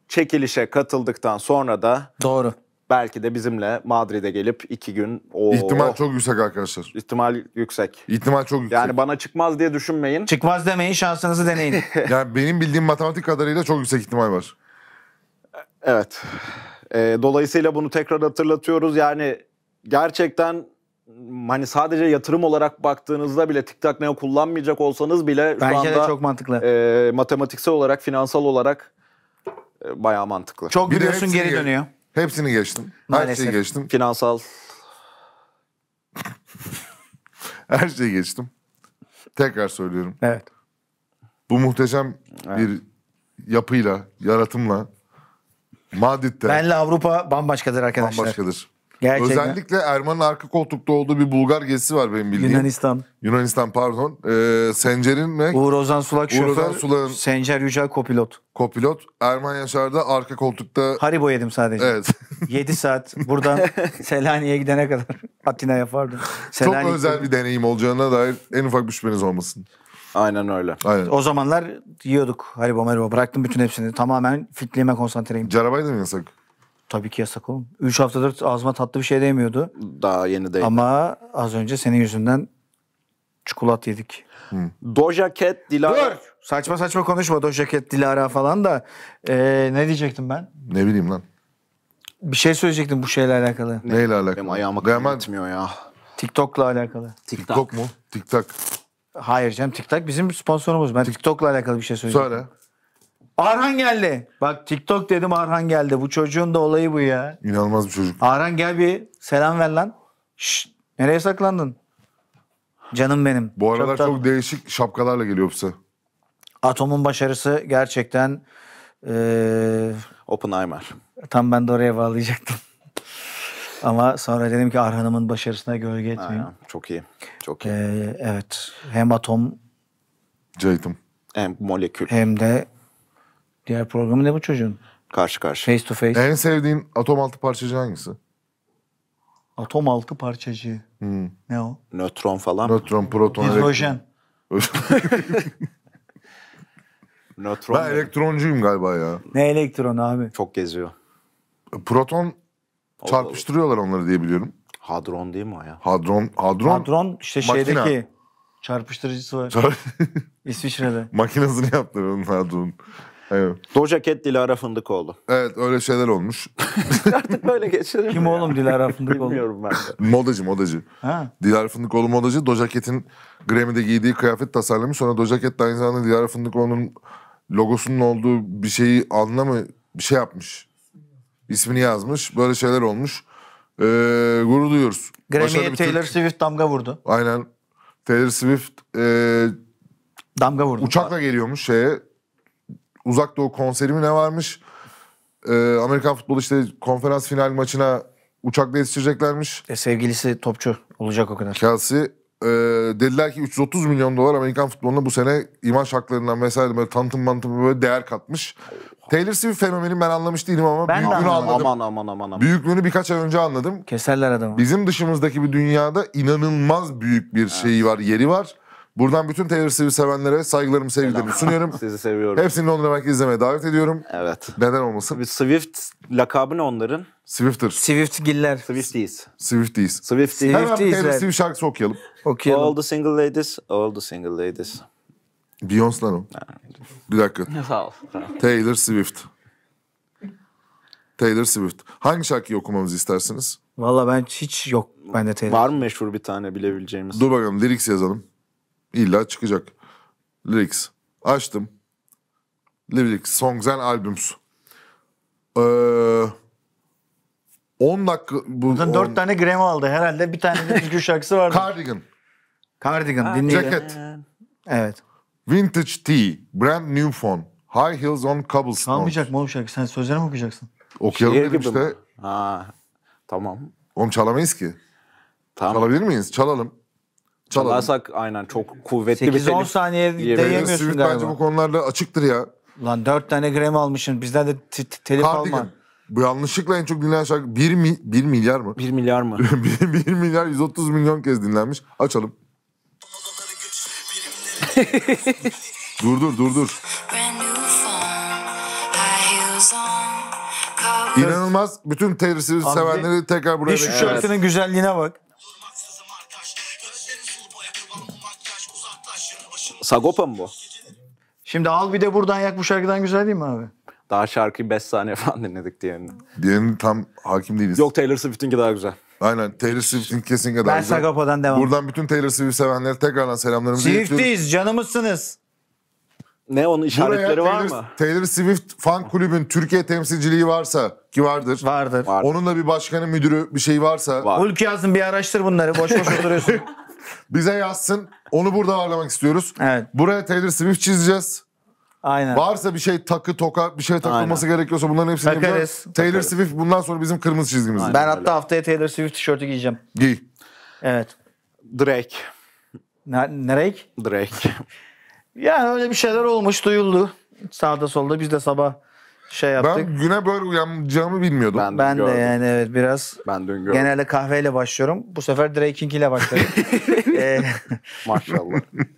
Çekilişe katıldıktan sonra da Doğru belki de bizimle Madrid'e gelip iki gün... o İhtimal çok yüksek arkadaşlar. İhtimal yüksek. İhtimal çok yüksek. Yani bana çıkmaz diye düşünmeyin. Çıkmaz demeyin şansınızı deneyin. yani benim bildiğim matematik kadarıyla çok yüksek ihtimal var. Evet. E, dolayısıyla bunu tekrar hatırlatıyoruz. Yani gerçekten hani sadece yatırım olarak baktığınızda bile TikTok Neo kullanmayacak olsanız bile şu Bence anda de çok mantıklı. E, matematiksel olarak, finansal olarak e, bayağı mantıklı. Çok biliyorsun geri dönüyor. Hepsini geçtim. Her şeyi geçtim. Finansal Her şeyi geçtim. Tekrar söylüyorum. Evet. Bu muhteşem bir yapıyla, yaratımla Madrid'de Benle Avrupa bambaşkadır arkadaşlar. bambaşkadır. Gerçekten. Özellikle Erman'ın arka koltukta olduğu bir Bulgar gezisi var benim bildiğim. Yunanistan. Yunanistan pardon. Ee, Sencer'in ve... Uğur Ozan Sulak Uğur şoför, Ozan Sulak'ın... Sencer Yücel kopilot. Kopilot. Erman yaşarda arka koltukta... Haribo yedim sadece. Evet. 7 saat buradan Selanik'e gidene kadar Atina'ya pardon. Selanik Çok özel bir deneyim olacağına dair en ufak bir şüpheniz olmasın. Aynen öyle. Aynen. O zamanlar yiyorduk Haribo Maribo. Bıraktım bütün hepsini. Tamamen fitliğime konsantreyim. Carabayı da mı yasak? Tabii ki yasak oğlum. 3 haftadır ağzıma tatlı bir şey değmiyordu. Daha yeni değil. Ama az önce senin yüzünden çikolat yedik. Hı. Doja Cat Dilara. Dur! Saçma saçma konuşma Doja Cat Dilara falan da. Ee, ne diyecektim ben? Ne bileyim lan. Bir şey söyleyecektim bu şeyle alakalı. Ne? Neyle alakalı? Benim ayağıma Hemen... ya. TikTok'la alakalı. TikTok, TikTok mu? TikTok. Hayır canım TikTok bizim sponsorumuz. Ben TikTok'la alakalı bir şey söyleyeceğim. Söyle. Arhan geldi. Bak TikTok dedim Arhan geldi. Bu çocuğun da olayı bu ya. İnanılmaz bir çocuk. Arhan gel bir selam ver lan. Şşt, nereye saklandın? Canım benim. Bu aralar çok, çok, çok değişik şapkalarla geliyor bize. Atom'un başarısı gerçekten... Ee... Oppenheimer. Tam ben de oraya bağlayacaktım. Ama sonra dedim ki Arhan'ımın başarısına gölge etmeyeyim. çok iyi. Çok iyi. Ee, evet. Hem atom... Ceytum. Hem molekül. Hem de Diğer programı ne bu çocuğun? Karşı karşı. Face to face. En sevdiğin atom altı parçacığı hangisi? Atom altı parçacığı. Hmm. Ne o? Nötron falan mı? Nötron, proton, Hidrojen. Nötron. Ben elektroncuyum galiba ya. Ne elektron abi? Çok geziyor. Proton Allah çarpıştırıyorlar onları diye biliyorum. Hadron değil mi o ya? Hadron, hadron, Hadron işte Makine. şeydeki çarpıştırıcısı var. Çar- İsviçre'de. makinesini yaptılar onun hadron. Evet. Doja Cat Dilara Fındıkoğlu. Evet öyle şeyler olmuş. Artık böyle geçirir Kim oğlum Dilara Fındıkoğlu? Bilmiyorum ben de. Modacı modacı. Ha. Dilara Fındıkoğlu modacı. Doja Cat'in Grammy'de giydiği kıyafet tasarlamış. Sonra Doja Cat de aynı zamanda Dilara Fındıkoğlu'nun logosunun olduğu bir şeyi mı bir şey yapmış. İsmini yazmış. Böyle şeyler olmuş. Ee, gurur duyuyoruz. Grammy'ye Taylor Türk... Swift damga vurdu. Aynen. Taylor Swift e, damga vurdu. Uçakla abi. geliyormuş şeye uzak doğu konseri mi ne varmış? Ee, Amerikan futbolu işte konferans final maçına uçakla yetiştireceklermiş. E, sevgilisi topçu olacak o kadar. Kelsey e, dediler ki 330 milyon dolar Amerikan futboluna bu sene imaj haklarından vesaire böyle tanıtım mantım böyle değer katmış. Taylor Swift fenomeni ben anlamış değilim ama ben büyüklüğünü de anladım. anladım. Aman aman aman. aman. Büyüklüğünü birkaç ay önce anladım. Keserler adamı. Bizim dışımızdaki bir dünyada inanılmaz büyük bir şeyi var, yeri var. Buradan bütün Taylor Swift sevenlere saygılarımı, sevgilerimi sunuyorum. Sizi seviyorum. Hepsini Londra Merkez izlemeye davet ediyorum. Evet. Neden olmasın? Bir Swift lakabı ne onların? Swifter. Swiftgiller. Swifties. Swifties. Swifties. Hemen Taylor Swift şarkısı okuyalım. Okuyalım. All the single ladies, all the single ladies. Beyoncé lan o. Bir dakika. Sağ ol. Taylor Swift. Taylor Swift. Hangi şarkıyı okumamızı istersiniz? Valla ben hiç yok. bende Taylor. Var mı meşhur bir tane bilebileceğimiz? Dur bakalım lyrics yazalım. İlla çıkacak. Lyrics. Açtım. Lyrics. Songs and Albums. Ee, 10 dakika... Bu, Zaten 4 on... tane Grammy aldı. Herhalde bir tane de düzgün şarkısı vardı. Cardigan. Cardigan dinleyelim. Ceket. Evet. Vintage Tea. Brand New Phone. High Heels on Cobblestones. Çalmayacak mı oğlum şarkı? Sen sözlerini mi okuyacaksın? Okuyalım Şiir dedim işte. Ha, tamam. Oğlum çalamayız ki. Tamam. Çalabilir miyiz? Çalalım çalalım. Çalarsak aynen çok kuvvetli bir 8-10 saniye diyebiliriz. galiba. bence bu konularla açıktır ya. Lan dört tane gram almışsın. Bizden de t- t- alma. Bu yanlışlıkla en çok dinlenen şarkı 1, mi, 1 milyar mı? 1 milyar mı? 1 milyar 130 milyon kez dinlenmiş. Açalım. Dur dur dur dur. İnanılmaz. Bütün Taylor Swift sevenleri tekrar buraya Bir şu bekliyorum. şarkının güzelliğine bak. Sagopa mı bu? Şimdi al bir de buradan yak bu şarkıdan güzel değil mi abi? Daha şarkıyı 5 saniye falan dinledik diğerini. Diğerini tam hakim değiliz. Yok Taylor Swift'inki daha güzel. Aynen Taylor Swift'in kesinlikle daha Ben güzel. Sagopa'dan devam. Buradan bütün Taylor Swift sevenlere tekrardan selamlarımızı Swift'iyiz canımızsınız. Ne onun işaretleri Buraya var Taylor, mı? Taylor Swift fan kulübün Türkiye temsilciliği varsa ki vardır. Vardır. Var. Onunla bir başkanı müdürü bir şey varsa. Var. Hulk yazın bir araştır bunları boş boş oturuyorsun. Bize yazsın. Onu burada ağırlamak istiyoruz. Evet. Buraya Taylor Swift çizeceğiz. Aynen. Varsa bir şey takı toka bir şey takılması Aynen. gerekiyorsa bunların hepsini Takarız, yapacağız. Taylor Swift bundan sonra bizim kırmızı çizgimiz. Ben hatta haftaya Taylor Swift tişörtü giyeceğim. Giy. Evet. Drake. Ne, Drake. yani öyle bir şeyler olmuş duyuldu. Sağda solda biz de sabah şey yaptık. Ben güne böyle uyanacağımı bilmiyordum. Ben, ben de yani evet biraz ben dün gördüm. genelde kahveyle başlıyorum. Bu sefer Drake ile başladım. ee, Maşallah.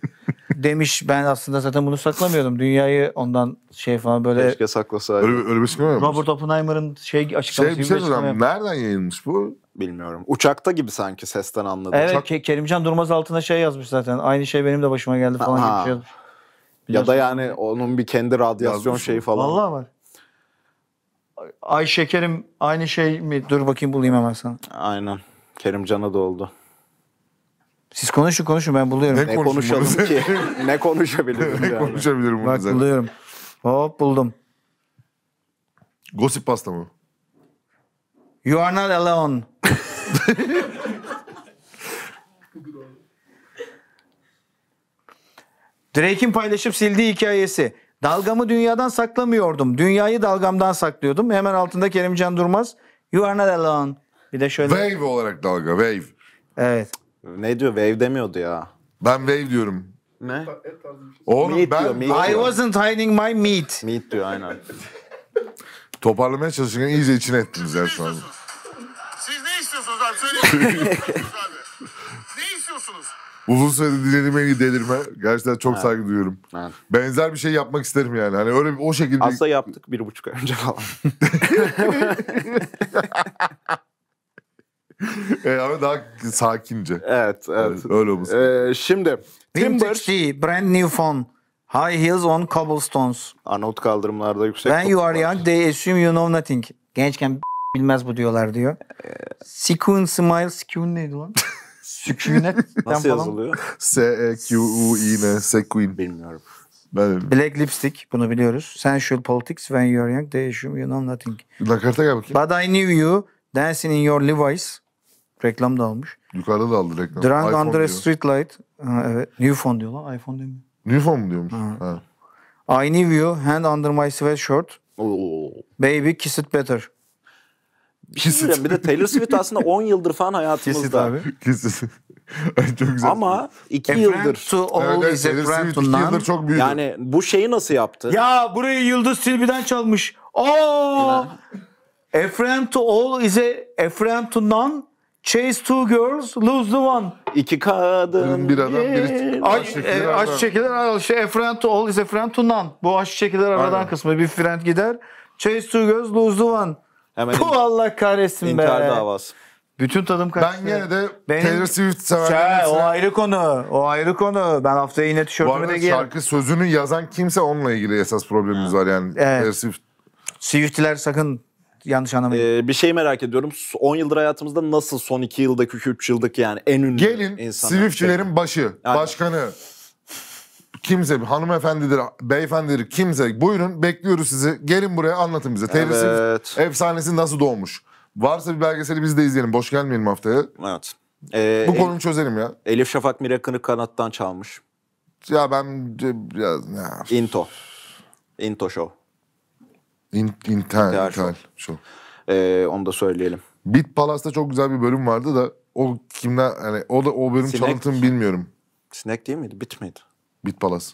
demiş ben aslında zaten bunu saklamıyordum. Dünyayı ondan şey falan böyle... Keşke saklasaydı. Öyle, öyle bir şey mi Robert Oppenheimer'ın şey açıklaması şey, bir şey söyleyeceğim. Nereden yayılmış bu? Bilmiyorum. Uçakta gibi sanki sesten anladım. Evet Uçak... Ke- Kerimcan Durmaz altına şey yazmış zaten. Aynı şey benim de başıma geldi falan Aha. Şey ya da yani onun bir kendi radyasyon yazmış. şeyi falan. Vallahi var. Ay şekerim aynı şey mi? Dur bakayım bulayım hemen sana. Aynen. Kerimcan'a da oldu. Siz konuşun konuşun ben buluyorum. Ne, ne konuşalım ki? ne konuşabilirim? ne yani? konuşabilirim bunun Bak üzerine? buluyorum. Hop buldum. Gossip pasta mı? You are not alone. Drake'in paylaşıp sildiği hikayesi. Dalgamı dünyadan saklamıyordum. Dünyayı dalgamdan saklıyordum. Hemen altında Kerimcan Durmaz. You are not alone. Bir de şöyle. Wave olarak dalga. Wave. Evet. Ne diyor? Wave demiyordu ya. Ben wave diyorum. Ne? Oğlum meat ben... Diyor, meat I diyor. wasn't hiding my meat. Meat diyor aynen. Toparlamaya çalışırken iyice içine ettiniz ya şu an. Siz ne istiyorsunuz abi? Söyleyin. ne istiyorsunuz? Uzun süredir dilenilmeyi delirme. Gerçekten çok evet. saygı duyuyorum. Evet. Benzer bir şey yapmak isterim yani. Hani öyle o şekilde... Aslında yaptık bir buçuk ay önce falan. e, ama daha sakince. Evet, evet. evet hani öyle olmuş. Ee, şimdi Timber... brand new phone. High heels on cobblestones. Arnavut kaldırımlarda yüksek. When you are young they assume you know nothing. Gençken bilmez bu diyorlar diyor. Ee... Sikun smile. Sikun neydi lan? Sükunet. Nasıl yazılıyor? E e, S-E-Q-U-I-N. Sekuin. Bilmiyorum. Ben Black Lipstick bunu biliyoruz. Sensual Politics When You're Young They Assume You Know Nothing. Lakarta gel bakayım. But I Knew You Dancing In Your Levi's. Reklam da almış. Yukarıda da aldı reklam. Drunk iPhone Under a Streetlight. Ha, evet. New Phone diyor lan. iPhone demiyor. New Phone mu diyormuş? Ha. ha. I Knew You Hand Under My Sweatshirt. Oo. Baby Kiss It Better. Kesin. Bir de Taylor Swift aslında 10 yıldır falan hayatımızda. Kesin abi. çok güzel. Ama 2 yıldır. To all evet, is a friend to none. çok büyüdü. Yani bu şeyi nasıl yaptı? Ya burayı Yıldız Tilbi'den çalmış. Oo! Efrem to all is a Efrem to none Chase two girls, lose the one. İki kadın. Bir adam, bir aç, e, aç çekilir aradan. Şey, a friend to all is a friend to none. Bu aç çekilir aradan Aynen. kısmı. Bir friend gider. Chase two girls, lose the one. Hemen Allah kahretsin be. inkar davası. Bütün tadım kaçtı. Ben gene de Benim- Taylor Swift severlerin Şey, o ayrı konu. O ayrı konu. Ben haftaya yine Bu tişörtümü de giyerim. şarkı sözünü yazan kimse onunla ilgili esas problemimiz var yani. Evet. Taylor Swift Swift'ler sakın yanlış anlamayın. Ee, bir şey merak ediyorum. 10 yıldır hayatımızda nasıl son 2 yıldaki, 3 yıldaki yani en ünlü Gelin insanlar- Swiftçilerin başı, Aynen. başkanı, kimse hanımefendidir, beyefendidir kimse buyurun bekliyoruz sizi. Gelin buraya anlatın bize. Taylor evet. efsanesi nasıl doğmuş? Varsa bir belgeseli biz de izleyelim. Boş gelmeyelim haftaya. Evet. Ee, Bu konuyu El çözelim ya. Elif Şafak Mirakan'ı kanattan çalmış. Ya ben biraz... Ya. Into. Into Show. İn, intel, intel Show. Ee, onu da söyleyelim. Bit Palace'da çok güzel bir bölüm vardı da o kimden hani o da o bölüm çalıntım bilmiyorum. Sinek değil miydi? Bit miydi? Bit Palace.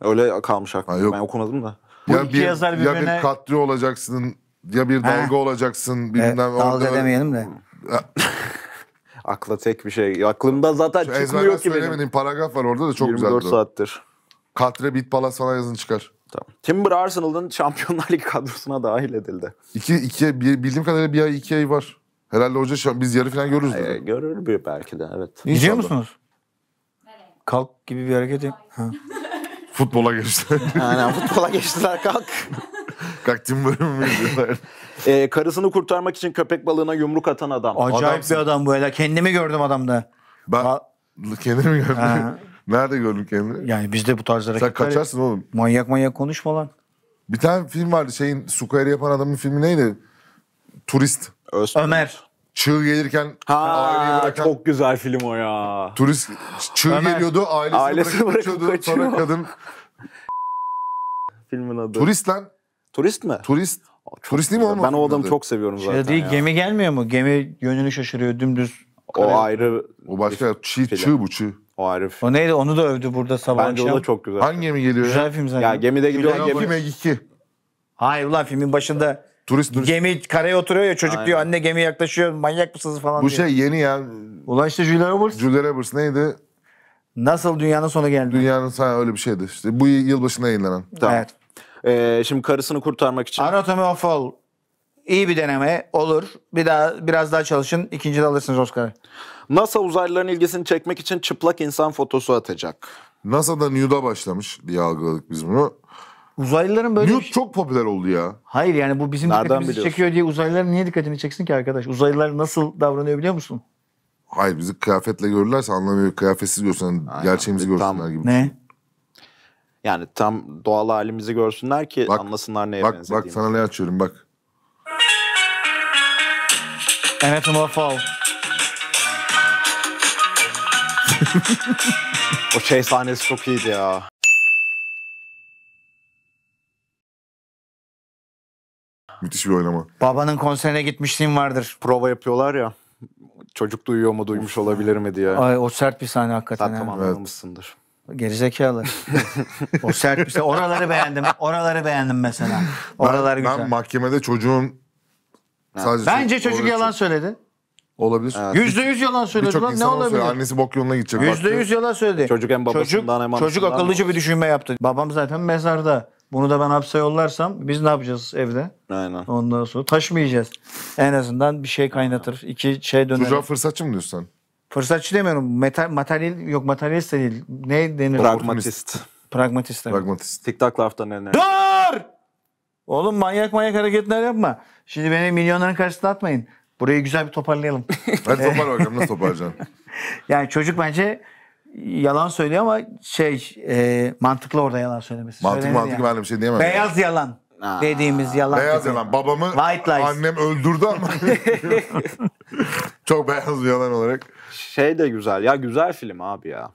Öyle kalmış aklımda. Ha, yok. Ben okumadım da. Bu ya iki bir, yazar birbirine... Ya bir katli olacaksın, ya bir dalga ha. olacaksın. E, bilmem, evet, dalga demeyelim de. Akla tek bir şey. Aklımda zaten Şu çıkmıyor ki benim. söylemediğim paragraf var orada da çok güzel. 24 saattir. Katre Bit Palace falan yazın çıkar. Tamam. Timber Arsenal'ın Şampiyonlar Ligi kadrosuna dahil edildi. İki, iki, bildiğim kadarıyla bir ay iki ay var. Herhalde hoca biz yarı falan görürüz. Ee, görür bir belki de evet. Gidiyor musunuz? Kalk gibi bir hareket yap. Ha. Futbola geçtiler. Aynen futbola geçtiler kalk. Kalk Timber'ı mı izliyorlar? Ee, karısını kurtarmak için köpek balığına yumruk atan adam. Acayip Adamsın. bir adam bu hele. Kendimi gördüm adamda. Ben Ha- kendimi gördüm. Ha. Nerede gördün kendini? Yani bizde bu tarz hareketler... Sen kaçarsın oğlum. Manyak manyak konuşma lan. Bir tane film vardı şeyin Sukari yapan adamın filmi neydi? Turist. Öz- Ömer. Çığ gelirken ha, bırakan. Çok güzel film o ya. Turist çığ Ömer, geliyordu ailesini, ailesini bırakıp, Sonra kadın. Filmin adı. Turist lan. Turist mi? Turist. Çok Turist değil mi olmaz? Ben o adamı çok seviyorum şey zaten. Şey değil, ya. gemi gelmiyor mu? Gemi yönünü şaşırıyor dümdüz. O kare. ayrı. O başka çığ, çığ bu çığ. O ayrı film. O neydi onu da övdü burada sabancı. Bence o da çok güzel. Hangi gemi geliyor güzel ya? film zaten. Ya gemide gidiyor. gemi. Film 2. Hayır ulan filmin başında Turist turist. Gemi karaya oturuyor ya çocuk Aynen. diyor anne gemi yaklaşıyor manyak mısınız falan Bu diyor. şey yeni ya. Ulan işte Julia Roberts. Julia Roberts neydi? Nasıl dünyanın sonu geldi? Dünyanın sonu öyle bir şeydi. İşte bu yılbaşında yayınlanan. Tamam. Evet. Ee, şimdi karısını kurtarmak için. Anatomy of Fall. İyi bir deneme olur. Bir daha biraz daha çalışın. İkinci de alırsınız Oscar'ı. NASA uzaylıların ilgisini çekmek için çıplak insan fotosu atacak. NASA'da nude'a başlamış diye algıladık biz bunu. Uzaylıların böyle... Newt şey- çok popüler oldu ya. Hayır yani bu bizim Nereden dikkatimizi biliyorsun? çekiyor diye uzaylıların niye dikkatini çeksin ki arkadaş? Uzaylılar nasıl davranıyor biliyor musun? Hayır bizi kıyafetle görürlerse anlamıyor. Kıyafetsiz görsen Aynen. gerçeğimizi e, Tam- gibi. Ne? Yani tam doğal halimizi görsünler ki Bak, anlasınlar neye Bak benzediğimizi. bak sana ne açıyorum bak. Anatomy of Fall. O şey sahnesi çok iyiydi ya. Müthiş bir oynama. Babanın konserine gitmişliğim vardır. Prova yapıyorlar ya. Çocuk duyuyor mu duymuş olabilir mi diye. Ay o sert bir sahne hakikaten. Sen tamam anlamışsındır. Gerizekalı. o sert bir sahne. Oraları beğendim. Oraları beğendim mesela. Oralar ben, güzel. Ben mahkemede çocuğun sadece Bence çocuk, çocuk yalan söyledi. Olabilir. Yüzde evet. yüz yalan söyledi lan ne olabilir? Söylüyor, annesi bok yoluna gidecek. Yüzde yüz yalan söyledi. Çocuk en babasından çocuk, hem Çocuk akıllıca bir düşünme yaptı. Babam zaten mezarda. Bunu da ben hapse yollarsam biz ne yapacağız evde? Aynen. Ondan sonra taşmayacağız. En azından bir şey kaynatır. iki şey döner. Çocuğa fırsatçı mı diyorsun sen? Fırsatçı demiyorum. Metal, materyal yok materyalist de değil. Ne denir? Pragmatist. Pragmatist. Evet. Pragmatist. TikTok laftan eline. Dur! Oğlum manyak manyak hareketler yapma. Şimdi beni milyonların karşısına atmayın. Burayı güzel bir toparlayalım. Hadi topar nasıl toparlayacağım? yani çocuk bence yalan söylüyor ama şey e, mantıklı orada yalan söylemesi. Mantık Söylenir mantık yani. ben de bir şey diyemem. Beyaz yalan dediğimiz yalan. Beyaz gibi. yalan. Babamı White lies. annem öldürdü ama çok beyaz bir yalan olarak. Şey de güzel. Ya güzel film abi ya.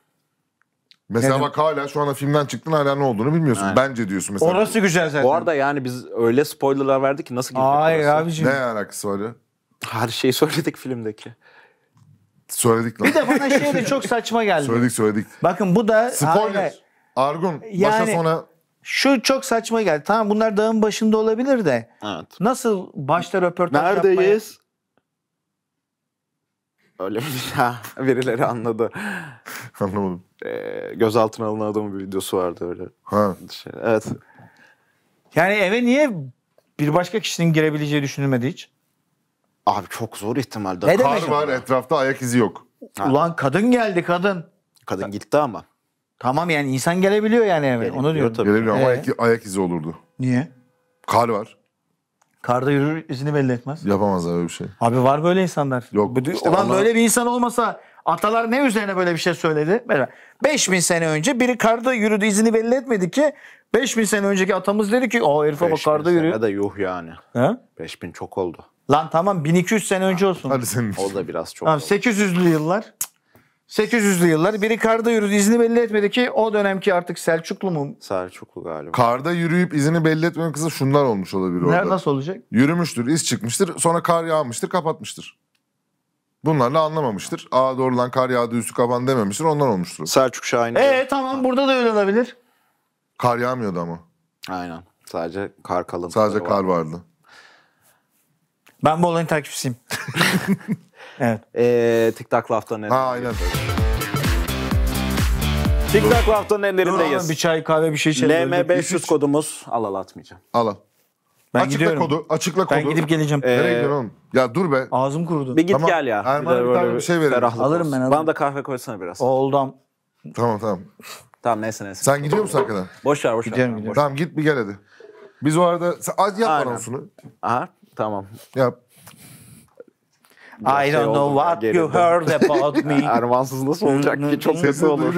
Mesela Dedim. bak hala şu anda filmden çıktın hala ne olduğunu bilmiyorsun. Aynen. Bence diyorsun mesela. Orası güzel zaten. Bu arada yani biz öyle spoilerlar verdik ki nasıl gidecek Hayır abiciğim. Ne alakası var ya? Her şeyi söyledik filmdeki. Söyledik lan. Bir de bana şey de çok saçma geldi. söyledik söyledik. Bakın bu da... Spoiler. Argun. Yani- Başa sona şu çok saçma geldi. Tamam bunlar dağın başında olabilir de. Evet. Nasıl başta röportaj yapmaya... Neredeyiz? Öyle bir şey- ha, birileri anladı. anlamadım. Ee, gözaltına alınan adamın bir videosu vardı öyle. Ha. Şey. Evet. Yani eve niye bir başka kişinin girebileceği düşünülmedi hiç? Abi çok zor ihtimal. Ne Kar var o? etrafta ayak izi yok. Ha. Ulan kadın geldi kadın. Kadın gitti ama. Tamam yani insan gelebiliyor yani eve. Onu diyor tabii. Gelebiliyor ama Ee? ayak, izi olurdu. Niye? Kar var. Karda yürür izini belli etmez. Yapamazlar öyle bir şey. Abi var böyle insanlar. Yok, Bu- işte Ulan onlar- böyle bir insan olmasa atalar ne üzerine böyle bir şey söyledi? Mesela 5000 sene önce biri karda yürüdü izini belli etmedi ki 5000 sene önceki atamız dedi ki o herife bak 5000 karda sene yürüyor. de yuh yani. Ha? 5000 çok oldu. Lan tamam 1200 sene önce olsun. Hadi senin. O da biraz çok. Tamam, 800'lü yıllar. 800'lü yıllar biri karda yürüdü izini belli etmedi ki o dönemki artık Selçuklu mu? Selçuklu galiba. Karda yürüyüp izini belli etmeyen kızı şunlar olmuş olabilir orada. nasıl olacak? Yürümüştür, iz çıkmıştır, sonra kar yağmıştır, kapatmıştır. Bunlarla anlamamıştır. Aa doğru lan kar yağdı üstü kapan dememiştir, ondan olmuştur. Selçuk Şahin. Ee tamam burada da öyle olabilir. Kar yağmıyordu ama. Aynen. Sadece kar kalın. Sadece kar vardı. vardı. Ben bu olayın takipçisiyim. evet. Ee, TikTok laftan enlerinde. Ha aynen. TikTok laftan enlerindeyiz. Bir çay kahve bir şey içelim. LM500 kodumuz. Al al atmayacağım. Al al. Ben açıkla gidiyorum. kodu, açıkla kodu. Ben gidip geleceğim. Ee, Nereye gidiyorsun oğlum? Ya dur be. Ağzım kurudu. Bir git tamam. gel ya. Erman bir, bir tane bir şey verin. Alırım olsun. ben alırım. Bana da kahve koysana biraz. Oldum. Tamam tamam. Tamam neyse neyse. Sen gidiyor musun arkadan? Boş ver boş ver. Gidiyorum gidiyorum. Tamam git bir gel hadi. Biz o arada sen az yap anonsunu. Aha. Tamam. Yap. I şey don't know what you heard about me. Ermansız nasıl olacak ki? Çok kötü olur.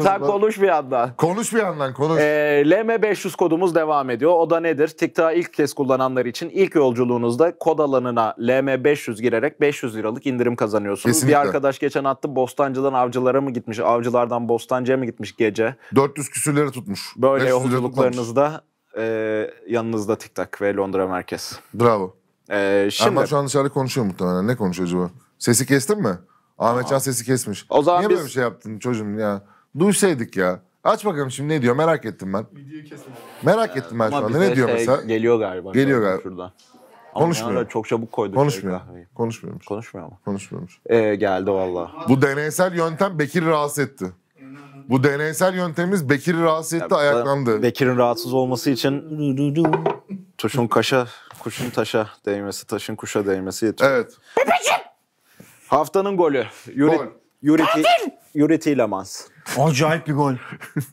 Sen konuş bir yandan. Konuş bir yandan konuş. Ee, LM500 kodumuz devam ediyor. O da nedir? TikTok'a ilk kez kullananlar için ilk yolculuğunuzda kod alanına LM500 girerek 500 liralık indirim kazanıyorsunuz. Kesinlikle. Bir arkadaş geçen attı Bostancı'dan Avcılar'a mı gitmiş, Avcılar'dan Bostancı'ya mı gitmiş gece? 400 küsürleri tutmuş. Böyle yolculuklarınızda e, yanınızda TikTok ve Londra merkez. Bravo. E, şimdi... Erman şu an dışarıda konuşuyor muhtemelen. Ne konuşuyor acaba? Sesi kestin mi? Ahmet Ahmetcan sesi kesmiş. O zaman Niye biz... böyle bir şey yaptın çocuğum ya? Duysaydık ya. Aç bakalım şimdi ne diyor merak ettim ben. Videoyu kesin. Merak ettim ben şu anda. Ne diyor şey mesela? Geliyor galiba. Geliyor galiba. Şurada. Ama Konuşmuyor. yani Çok çabuk koydu. Konuşmuyor. kahveyi. Konuşmuyormuş. Konuşmuyor mu? Konuşmuyormuş. Ee, geldi valla. Bu deneysel yöntem Bekir rahatsız etti. Bu deneysel yöntemimiz Bekir'i rahatsız etti, Ya, ayaklandı. Bekir'in rahatsız olması için tuşun kaşa, kuşun taşa değmesi, taşın kuşa değmesi yetiyor. evet. Haftanın golü. Gol. Yuri, Yuriti, Yuriti Acayip bir gol.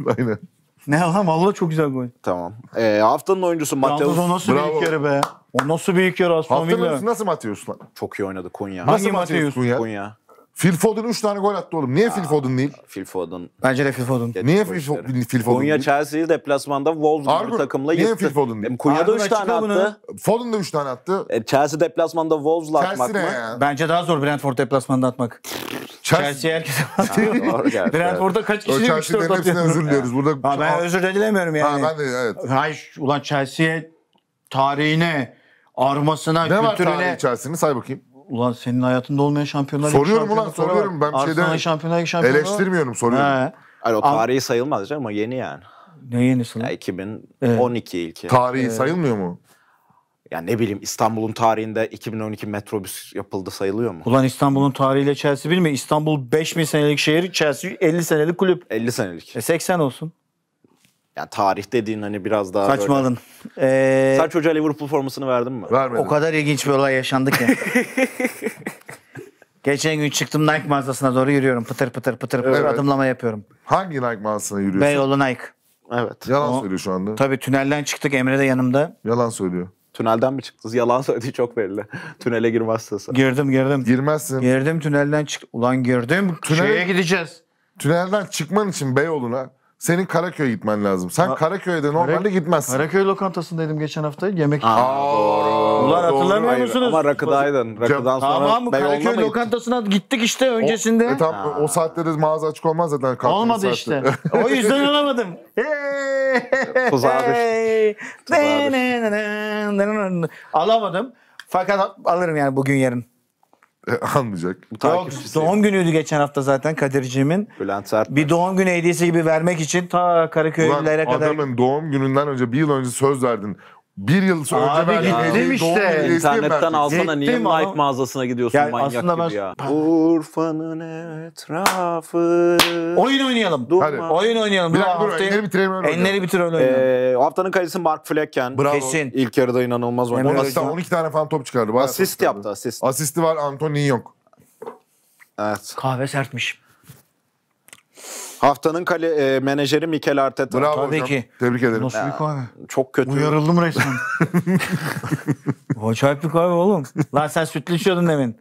Aynen. Ne lan valla çok güzel gol. Tamam. Ee, haftanın oyuncusu Yalnız o nasıl Bravo. büyük yarı be. O nasıl büyük yarı Aston Haftanın Villa. nasıl Mateus lan? Çok iyi oynadı Konya. Nasıl Mateus? Mateus? Konya. Phil Foden 3 tane gol attı oğlum. Niye Phil Foden değil? Phil Foden. Bence de Phil Foden. Niye Phil, Fo- Phil Foden Konya değil? Chelsea'yi deplasmanda Wolves gibi Argur, takımla niye Phil yıktı. Foden değil? E, Konya da Argur 3 tane attı. Foden da 3 tane attı. E, Chelsea deplasmanda Wolves'la atmak mı? ya? Bence daha zor Brentford deplasmanda atmak. Chelsea herkese attı. Brentford'da gerçi. Brentford'a kaç O kişinin 3 Chelsea'den özür diliyoruz. Burada Ha, ben özür de dilemiyorum Ha, yani. ben de evet. Hayır ulan Chelsea'ye tarihine, armasına, Ne var tarihi Chelsea'nin say bakayım. Ulan senin hayatında olmayan şampiyonlar Ligi Soruyorum ulan şampiyonası var. soruyorum ben bir şey Arsenal şeyden Şampiyonlar Ligi şampiyonu. var. eleştirmiyorum soruyorum. He. Yani o Ama- tarihi sayılmaz ama yeni yani. Ne yenisi Ya lan? 2012 ilki. Tarihi sayılmıyor mu? Ya ne bileyim İstanbul'un tarihinde 2012 metrobüs yapıldı sayılıyor mu? Ulan İstanbul'un tarihiyle Chelsea bir mi? İstanbul 5000 senelik şehir, Chelsea 50 senelik kulüp. 50 senelik. E 80 olsun. Yani tarih dediğin hani biraz daha Saçmalın. Ee, Sen çocuğa Liverpool formasını verdin mi? Vermedim. O kadar ilginç bir olay yaşandı ki. Geçen gün çıktım Nike mağazasına doğru yürüyorum. Pıtır pıtır pıtır pıtır Evet. adımlama yapıyorum. Hangi Nike mağazasına yürüyorsun? Beyoğlu Nike. Evet. Yalan O- söylüyor şu anda. Tabii tünelden çıktık Emre de yanımda. Yalan söylüyor. Tünelden mi çıktınız? Yalan söylediği çok belli. Tünele girmezse Girdim girdim. Girmezsin. Girdim tünelden çıktım. Ulan girdim. Tünele- Şeye gideceğiz. Tünelden çıkman için Beyoğlu'na senin Karaköy'e gitmen lazım. Sen Ha- Karaköy'de normalde Karak- gitmezsin. Karaköy lokantasındaydım geçen hafta yemek yedim. Aa, doğru. Ulan hatırlamıyor Hayır, musunuz? Ama rakıdaydın. Rakıdan sonra Tamam mı? Karaköy lokantasına gittik işte öncesinde. E tam o saatlerde mağaza açık olmaz zaten. kalktığın Olmadı saatte. işte. o yüzden alamadım. Tuzağa Tuzağa alamadım. Fakat alırım yani bugün yarın. almayacak. Doğum günüydü geçen hafta zaten Kadir'cimin. Bülent Sertmen. Bir doğum günü hediyesi gibi vermek için ta Karaköy'lere kadar. Adamın doğum gününden önce bir yıl önce söz verdin. Bir yıl sonra Abi önce gittim işte. İnternetten alsana niye Gittim ama- Nike mağazasına gidiyorsun Yani manyak aslında ben- gibi ya. Urfa'nın etrafı. Oyun oynayalım. Dur. Hadi. Oyun oynayalım. Bir Dur, dakika dur haftaya- enleri bitirelim öyle Enleri bitir öyle Ee, haftanın kalecisi Mark Flecken. Bravo. Kesin. İlk yarıda inanılmaz oynadı. Emre Asist, 12 tane falan top çıkardı. Asist yaptı asist. Asisti var Anthony yok. Evet. Kahve sertmiş. Haftanın kale e, menajeri Mikel Arteta. Bravo Tabii hocam. ki. Tebrik ederim. Nasıl bir kahve? Çok kötü. Uyarıldım resmen. Acayip bir kahve oğlum. Lan sen sütlü içiyordun demin.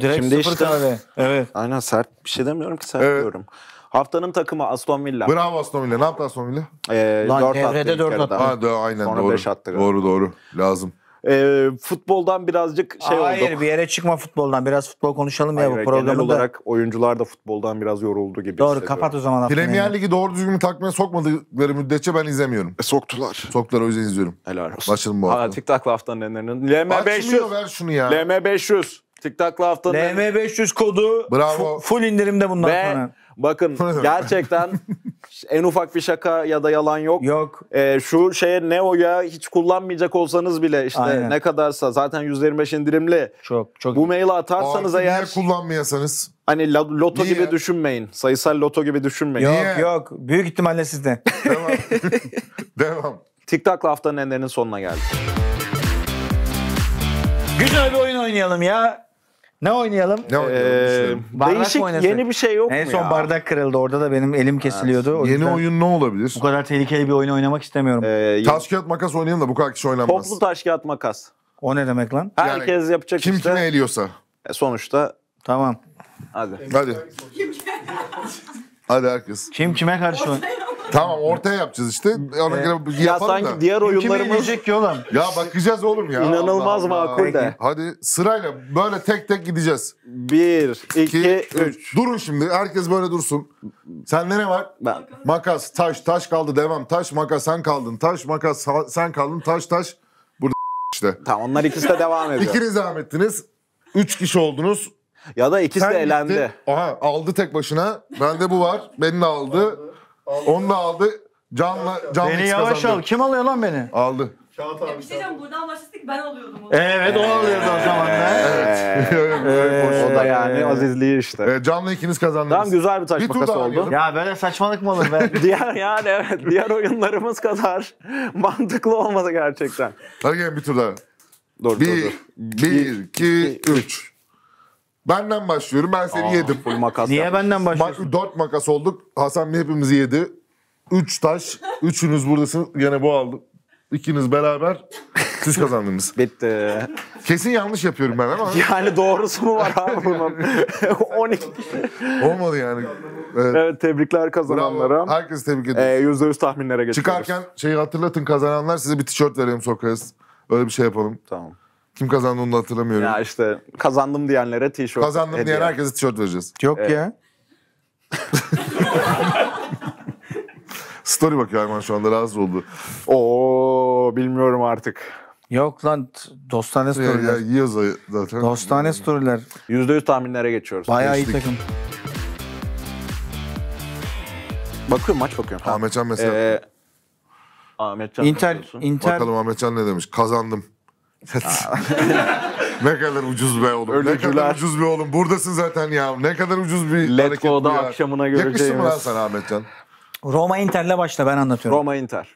Direkt Şimdi sıfır işte- kahve. Evet. Aynen sert bir şey demiyorum ki sert Evet. diyorum. Haftanın takımı Aston Villa. Bravo Aston Villa. Ne yaptı Aston Villa? Ee, Lan dört devrede attı attı. Ha, aynen Sonra doğru. beş attı Doğru doğru. Lazım e, futboldan birazcık şey Hayır, oldu. Hayır bir yere çıkma futboldan. Biraz futbol konuşalım Hayır, ya bu programda. Genel olarak oyuncular da futboldan biraz yoruldu gibi Doğru kapat o zaman. Premier Ligi doğru düzgün takmaya sokmadıkları müddetçe ben izlemiyorum. E, soktular. Soktular o yüzden izliyorum. Helal olsun. Başladım bu hafta. Ha, TikTok'la haftanın enlerinin. LM500. Açmıyor ver şunu ya. LM500. TikTok'la haftanın... NM500 kodu Bravo. full indirimde bundan Ve sonra. bakın gerçekten en ufak bir şaka ya da yalan yok. Yok. Ee, şu şeye Neo'ya hiç kullanmayacak olsanız bile işte Aynen. ne kadarsa zaten 125 indirimli. Çok çok. Bu maili atarsanız Artık eğer... Niye kullanmayasanız? Hani loto Niye? gibi düşünmeyin. Sayısal loto gibi düşünmeyin. Yok Niye? yok. Büyük ihtimalle sizde. Devam. Devam. TikTok'la haftanın enlerinin sonuna geldik. Güzel bir oyun oynayalım ya. Ne oynayalım? Ne ee, oynayalım? Ee, Değişik oynasak. yeni bir şey yok en mu En son ya? bardak kırıldı. Orada da benim elim kesiliyordu. Evet. yeni oyun ne olabilir? Bu kadar tehlikeli bir oyun oynamak istemiyorum. Ee, taş kağıt makas oynayalım da bu kadar kişi oynanmaz. Toplu taş kağıt makas. O ne demek lan? Yani, Herkes yapacak kim işte. Kim kime eliyorsa. E, sonuçta. Tamam. Hadi. Hadi. Hadi herkes. Kim kime karşı oynuyor? Tamam ortaya yapacağız işte. Ona göre ya yapalım sanki da. diğer Kimi oyunlarımız yiyecek ki oğlum? Ya bakacağız oğlum ya. inanılmaz Allah Allah. makul de. Hadi sırayla böyle tek tek gideceğiz. 1, 2, üç. Durun şimdi. Herkes böyle dursun. Sende ne var? Ben. Makas, taş, taş kaldı devam. Taş, makas, sen kaldın. Taş, makas, sen kaldın. Taş, taş. Burada işte. Tamam onlar ikisi de devam ediyor. İkiniz devam ettiniz. Üç kişi oldunuz. Ya da ikisi de elendi. gitti. Aha aldı tek başına. Bende bu var. Beni de aldı. Aldı. Onu da aldı. Canla, canla Beni yavaş kazandı. al. Kim alıyor lan beni? Aldı. Kağıt Ya bir şey diyeceğim buradan başlasaydık ben alıyordum onu. Evet o alıyordu o zaman. Evet. Ee, o da yani azizliği işte. Evet, canla ikiniz kazandınız. Tam güzel bir taş Bir makası oldu. Ya böyle saçmalık mı olur be? Diğer yani evet diğer oyunlarımız kadar mantıklı olmadı gerçekten. Hadi gelin bir tur daha. Doğru, doğru, Bir, doğru. bir, iki, üç. Benden başlıyorum. Ben seni Aa, yedim. Full makas Niye yapmış. benden başlıyorsun? Ma- dört makas olduk. Hasan Bey hepimizi yedi. Üç taş. Üçünüz buradasın. Yine bu aldı. İkiniz beraber. Siz kazandınız. Bitti. Kesin yanlış yapıyorum ben ama. Yani doğrusu mu var abi bunun? 12 kişi. Olmadı yani. Evet. Evet tebrikler Bravo. kazananlara. Herkesi tebrik Ee, ediyorum. %100 tahminlere geçiyoruz. Çıkarken şeyi hatırlatın kazananlar size bir tişört verelim Sokrates. Öyle bir şey yapalım. Tamam. Kim kazandı onu da hatırlamıyorum. Ya işte kazandım diyenlere tişört Kazandım hediye. diyen herkese tişört vereceğiz. Yok Evet. ya. Story bakıyor Ayman şu anda rahatsız oldu. Oo bilmiyorum artık. Yok lan t- storyler. Ya, ya, storyler. yiyoruz zaten. Dostane storyler. %100 tahminlere geçiyoruz. Bayağı iyi takım. Bakıyorum maç bakıyorum. Ahmetcan mesela. Ee, Ahmetcan. Inter, diyorsun. Inter Bakalım Ahmetcan ne demiş. Kazandım. ne kadar ucuz be oğlum. Öyle Ne kadar ucuz be oğlum. Buradasın zaten ya. Ne kadar ucuz bir Let hareket bu ya. akşamına göreceğimiz. Yakıştı mı lan sana Ahmetcan? Roma Inter'le başla ben anlatıyorum. Roma Inter.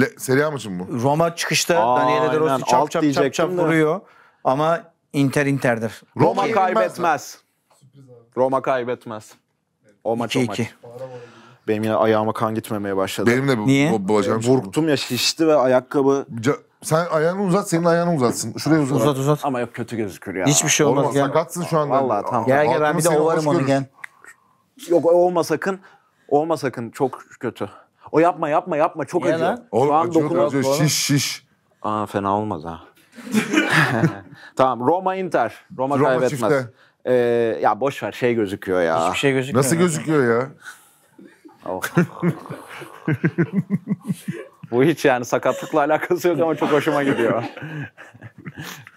Le, Serie A maçın bu? Roma çıkışta Aa, Daniele De Rossi aynen. çap çap çap çap vuruyor. Ama Inter Inter'dir. Roma Roma'yı kaybetmez. Roma kaybetmez. O maç o maç. Benim yine ayağıma kan gitmemeye başladı. Benim de bu, Niye? bu, bu bacağım. Vurktum ya şişti ve ayakkabı Ca- sen ayağını uzat, senin ayağını uzatsın. Şuraya uzat. Uzat uzat. Ama yok kötü gözükür ya. Hiçbir şey olmaz. Olma, sakatsın şu anda. Vallahi tamam. Gel gel ben bir de seni ovarım onu görür. gel. Yok olma sakın. Olma sakın çok kötü. O yapma yapma yapma çok acı. lan? Şu an acıyor, Şiş şiş. Aa fena olmaz ha. tamam Roma Inter. Roma, Roma kaybetmez. çifte. Ee, ya boş ver şey gözüküyor ya. Hiçbir şey gözükmüyor. Nasıl gözüküyor ya? Oh. Bu hiç yani sakatlıkla alakası yok ama çok hoşuma gidiyor.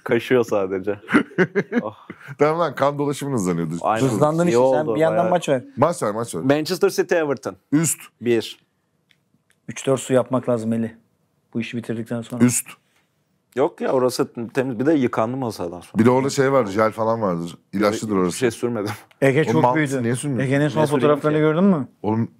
Kaşıyor sadece. oh. Tamam lan kan dolaşımını hızlanıyordu. Aynen. Hızlandın işte sen bir yandan maç ver. Maç ver maç ver. Manchester City Everton. Üst. bir. 3-4 su yapmak lazım Eli. Bu işi bitirdikten sonra. Üst. Yok ya orası temiz. Bir de yıkandı masadan sonra. Bir de orada şey vardır, jel falan vardır. İlaçlıdır orası. Bir şey sürmedim. Ege çok büyüdü. niye sürmüyorsun? Ege'nin son fotoğraflarını gördün mü? Oğlum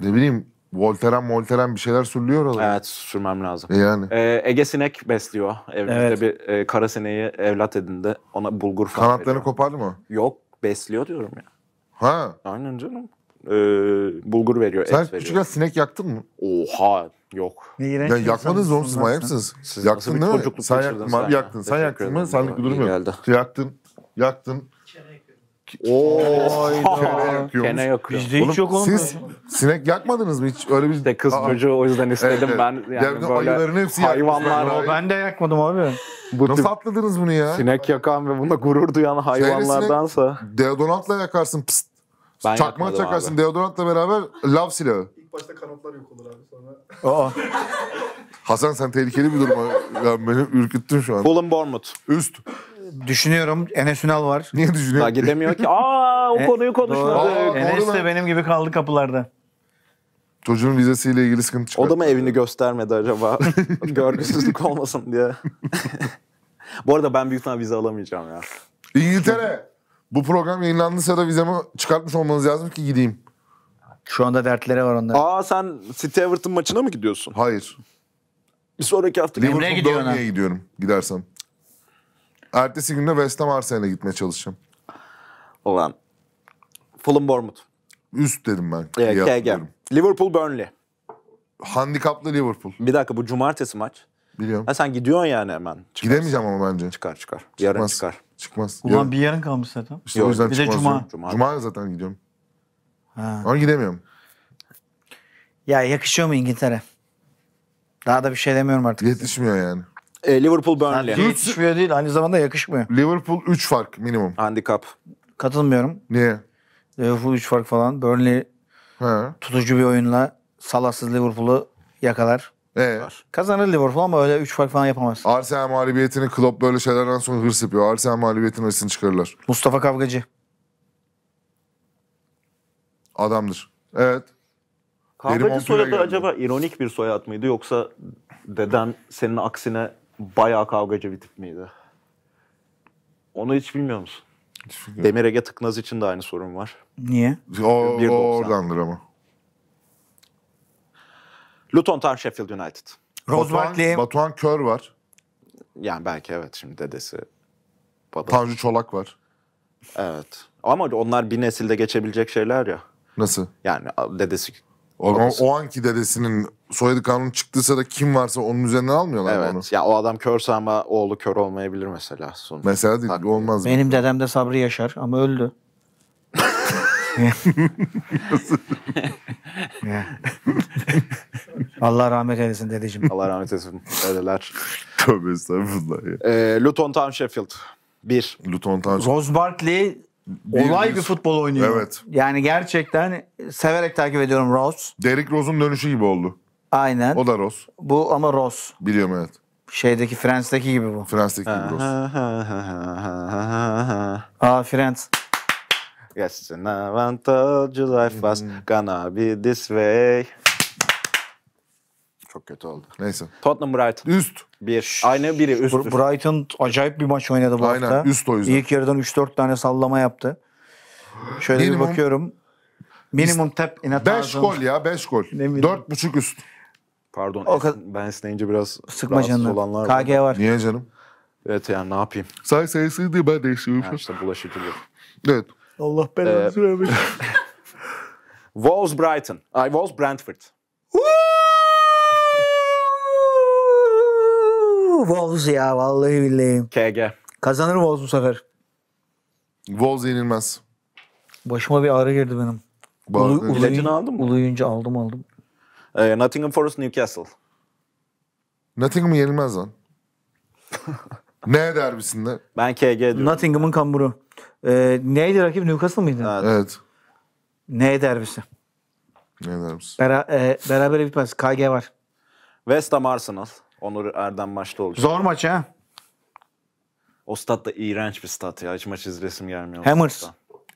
ne bileyim Volteren volteren bir şeyler sürülüyor orada. Evet sürmem lazım. E yani. Ee, Ege sinek besliyor. evde evet. bir e, kara sineği evlat edindi. Ona bulgur falan Kanatlarını veriyor. kopardı mı? Yok besliyor diyorum ya. Ha. Aynen canım. Ee, bulgur veriyor, Sen et veriyor. Sen küçükken sinek yaktın mı? Oha yok. Ne iğrenç. Ya yakmadınız oğlum siz manyak mısınız? Siz yaktın değil mi? Sen yaktın, sen yaktın. Sen yaktın mı? Senlik bir durum Yaktın, yaktın. Oy. Kene yakıyormuş. Kene yakıyor. Bizde hiç yok onun. Siz sinek yakmadınız mı hiç? Öyle bir... İşte kız Aa, çocuğu o yüzden istedim ben. Yani böyle ayıların hepsi hayvanlar. Ben, ben de yakmadım abi. Bu Nasıl atladınız bunu ya? Sinek yakan ve bunda gurur duyan hayvanlardansa. deodorantla yakarsın pst. Ben Çakma çakarsın abi. deodorantla beraber lav silahı. İlk başta kanatlar yok olur abi sonra. Aa. Hasan sen tehlikeli bir duruma. Ya beni ürküttün şu an. Fulham Bournemouth. Üst düşünüyorum. Enes Ünal var. Niye düşünüyorsun? Daha gidemiyor ki. Aa o e, konuyu konuşmadık. Enes de benim gibi kaldı kapılarda. Çocuğun vizesiyle ilgili sıkıntı çıkar. O da mı evini göstermedi acaba? Görgüsüzlük olmasın diye. Bu arada ben büyük ihtimalle vize alamayacağım ya. İngiltere. Bu program yayınlandığı sırada vizemi çıkartmış olmanız lazım ki gideyim. Şu anda dertleri var onların. Aa sen City Everton maçına mı gidiyorsun? Hayır. Bir sonraki hafta Liverpool gidiyor Burnley'e gidiyorum gidersem. Ertesi günde West Ham Arsenal'e gitmeye çalışacağım. Olan. Fulham Bournemouth. Üst dedim ben. Ee, KG. Liverpool Burnley. Handikaplı Liverpool. Bir dakika bu cumartesi maç. Biliyorum. Ha, sen gidiyorsun yani hemen. Çıkarsın. Gidemeyeceğim ama bence. Çıkar çıkar. Çıkmaz. Yarın çıkar. Çıkmaz. Ulan yarın. bir yarın kalmış zaten. İşte Yok, o yüzden bir çıkmaz. de cuma. Cuma, cuma zaten gidiyorum. Ha. Ama gidemiyorum. Ya yakışıyor mu İngiltere? Daha da bir şey demiyorum artık. Yetişmiyor size. yani. E, Liverpool Burnley. Yani yakışmıyor değil aynı zamanda yakışmıyor. Liverpool 3 fark minimum. Handikap. Katılmıyorum. Niye? Liverpool 3 fark falan. Burnley He. tutucu bir oyunla salasız Liverpool'u yakalar. Ee? Kazanır Liverpool ama öyle 3 fark falan yapamaz. Arsenal mağlubiyetini Klopp böyle şeylerden sonra hırs yapıyor. Arsenal mağlubiyetinin hırsını çıkarırlar. Mustafa Kavgacı. Adamdır. Evet. Kavgacı soyadı acaba ironik bir soyad mıydı yoksa deden senin aksine bayağı kavgacı bir tip miydi? Onu hiç bilmiyor musun? Demir Ege Tıknaz için de aynı sorun var. Niye? O, o oradandır ama. Luton Town Sheffield United. Rose Batuhan, Batuhan Kör var. Yani belki evet şimdi dedesi. Babası. Tanju Çolak var. Evet. Ama onlar bir nesilde geçebilecek şeyler ya. Nasıl? Yani dedesi o, o, o anki dedesinin soyadı kanunu çıktıysa da kim varsa onun üzerine almıyorlar evet. onu. Ya o adam körse ama oğlu kör olmayabilir mesela. Son. Mesela değil, Takdir. olmaz. Benim dedem de Sabri Yaşar ama öldü. Allah rahmet eylesin dedeciğim. Allah rahmet eylesin dedeler. Tövbe estağfurullah ya. E, Luton Town Sheffield. Bir. Luton Town Rose Barkley olay bir futbol oynuyor. Evet. Yani gerçekten severek takip ediyorum Rose. Derrick Rose'un dönüşü gibi oldu. Aynen. O da Rose. Bu ama Rose. Biliyorum evet. Şeydeki Friends'teki gibi bu. Friends'teki gibi Rose. Aa Friends. Yes, it's an advantage life was hmm. gonna be this way. Çok kötü oldu. Neyse. Tottenham Brighton. Üst. Bir. Aynı biri üst. üst. Brighton acayip bir maç oynadı bu Aynen, hafta. Üst o yüzden. İlk yarıdan 3-4 tane sallama yaptı. Şöyle Minimum, bir bakıyorum. Minimum tep inat 5 gol ya 5 gol. 4.5 üst. Pardon. O ben esneyince biraz sıkma canım. olanlar KG var. var. Niye canım? Evet yani ne yapayım? Say sayısı değil ben değiştiriyorum. Yani işte bulaşıcılık. evet. Allah belanı ee, Wolves Brighton. Ay Wolves Brentford. Wolves ya vallahi billahi. KG. Kazanır Wolves bu sefer. Wolves yenilmez. Başıma bir ağrı girdi benim. Ulu, İlacını aldın mı? uluyunca aldım aldım. Ee, Nottingham Forest Newcastle. Nottingham yenilmez lan. ne derbisinde? Ben KG diyorum. Nottingham'ın kamburu. Ee, neydi rakip Newcastle mıydı? Evet. Evet. Ne derbisi? Ne derbisi? Bera, e, beraber bitmez. KG var. West Ham Arsenal. Onur Erdem maçta olacak. Zor maç ha. O stat da iğrenç bir stat ya. Hiç maç izlesim gelmiyor. Hammers.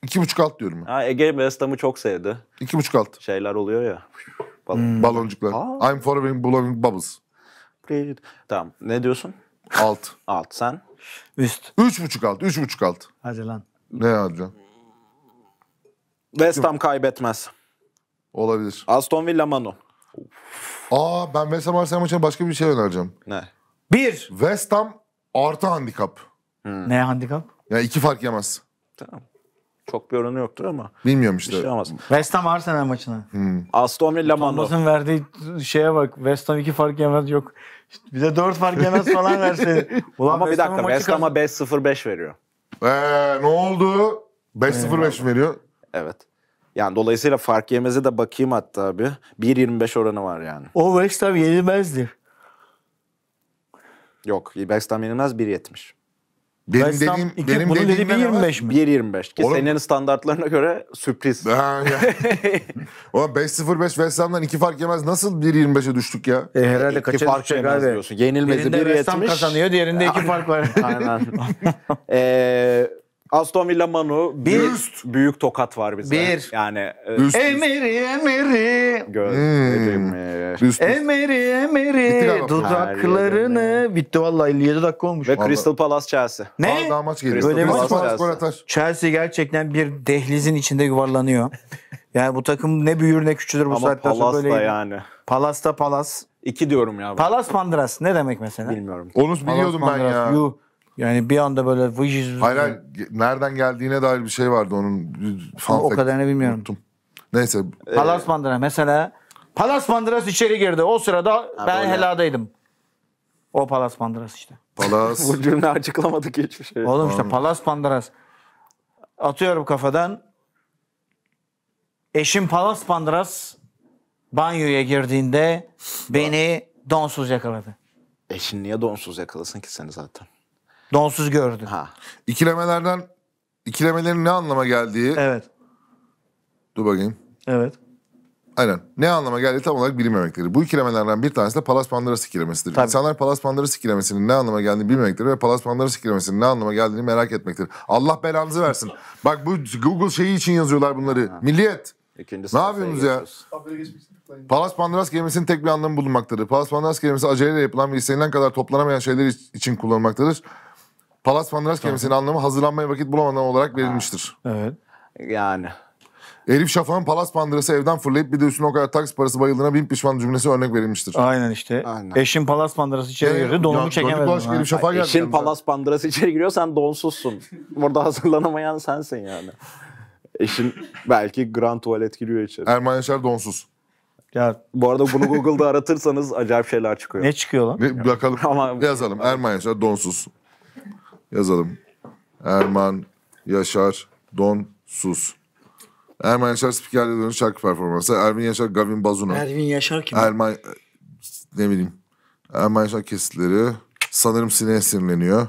İki buçuk alt diyorum ben. Ha, Ege West Ham'ı çok sevdi. İki buçuk alt. Şeyler oluyor ya. Bal hmm. Baloncuklar. Aa. I'm following blowing bubbles. Great. Tamam. Ne diyorsun? Alt. alt. Sen? Üst. Üç buçuk alt. Üç buçuk alt. Hadi lan. Ne hadi lan? West Ham kaybetmez. Olabilir. Aston Villa Manu. Aa ben West Ham Arsenal maçına başka bir şey önereceğim. Ne? Bir. West Ham artı handikap. Hmm. Ne handikap? Yani iki fark yemez. Tamam. Çok bir oranı yoktur ama Bilmiyorum bir işte. şey olmaz. West Ham Arsenal maçına. Hmm. Aston Villa Lamando. Thomas'ın verdiği şeye bak. West Ham iki fark yemez yok. İşte bize dört fark yemez falan verseydi. Ulan Ama bir dakika West Ham'a kazan- 5-0-5 veriyor. Ee, ne oldu? 5-0-5 veriyor. Evet. Yani dolayısıyla fark yemeze de bakayım hatta abi. 1.25 oranı var yani. O West Ham yenilmezdi. Yok West Ham yenilmez 1.70. Benim West Ham, dediğim, iki, benim bunun dediğim dediği 1.25 mi? 1.25 ki Oğlum, senin standartlarına göre sürpriz. Ha, ya. 5.05 West Ham'dan iki fark yemez. Nasıl 1.25'e düştük ya? E, herhalde e, iki fark yemez abi. diyorsun. Yenilmezi 1.70. Birinde West Ham kazanıyor diğerinde iki fark var. Aynen. ee, Aston Villa Manu bir Büst. büyük tokat var bize. Bir. Yani Büst. E, emiri emeri. Göz. Hmm. emiri Emeri emeri. Dudaklarını. Bitti valla 57 dakika olmuş. Ve vallahi. Crystal Palace Chelsea. Ne? Aa, daha maç geliyor. Böyle Crystal Chelsea. gerçekten bir dehlizin içinde yuvarlanıyor. yani bu takım ne büyür ne küçülür bu Ama saatten Ama Palace da yani. Palas da Palas. İki diyorum ya. Ben. Palas Pandras ne demek mesela? Bilmiyorum. Onu biliyordum Palas, ben Pandras. ya. Yuh. Yani bir anda böyle vıcız. Hayır, nereden geldiğine dair bir şey vardı onun. O kadarını bilmiyorum. Unuttum. Neyse. Ee, Palas Mandıra mesela. Palas Mandıras içeri girdi. O sırada ha, ben öyle. heladaydım. O Palas Mandıras işte. Palas. Bu cümle açıklamadık hiçbir şey. Oğlum işte Palas Mandıras. Atıyorum kafadan. Eşim Palas Mandıras banyoya girdiğinde beni donsuz yakaladı. Eşin niye donsuz yakalasın ki seni zaten? Donsuz gördü. Ha. İkilemelerden ikilemelerin ne anlama geldiği. Evet. Dur bakayım. Evet. Aynen. Ne anlama geldi tam olarak bilinmemekleri. Bu ikilemelerden bir tanesi de Palas pandora ikilemesidir. Tabii. İnsanlar Palas pandora ikilemesinin ne anlama geldiğini bilmemektedir ve Palas pandora ikilemesinin ne anlama geldiğini merak etmektedir. Allah belanızı versin. Bak bu Google şeyi için yazıyorlar bunları. Ha. Milliyet. İkinci ne yapıyorsunuz ya? Palas Pandoras kelimesinin tek bir anlamı bulunmaktadır. Palas Pandoras kelimesi aceleyle yapılan ve istenilen kadar toplanamayan şeyler için kullanılmaktadır. Palas pandras kelimesinin anlamı hazırlanmaya vakit bulamadan olarak verilmiştir. Evet. Yani. Elif Şafak'ın Palas Pandırası evden fırlayıp bir de üstüne o kadar taksi parası bayıldığına bin pişman cümlesi örnek verilmiştir. Aynen işte. Aynen. Eşin Palas Pandırası içeri girdi. Donumu çekemedim. ha. Elif Eşin Palas Pandırası içeri giriyor sen donsuzsun. Burada hazırlanamayan sensin yani. Eşin belki Grand Tuvalet giriyor içeri. Erman Yaşar donsuz. Ya Bu arada bunu Google'da aratırsanız acayip şeyler çıkıyor. ne çıkıyor lan? Bir bakalım Ama yazalım. Erman Yaşar donsuz yazalım. Erman Yaşar Don Sus. Erman Yaşar spikerle dönüş şarkı performansı. Ervin Yaşar Gavin Bazuna. Ervin Yaşar kim? Erman ne bileyim. Erman Yaşar kesitleri. Sanırım sineye sinirleniyor.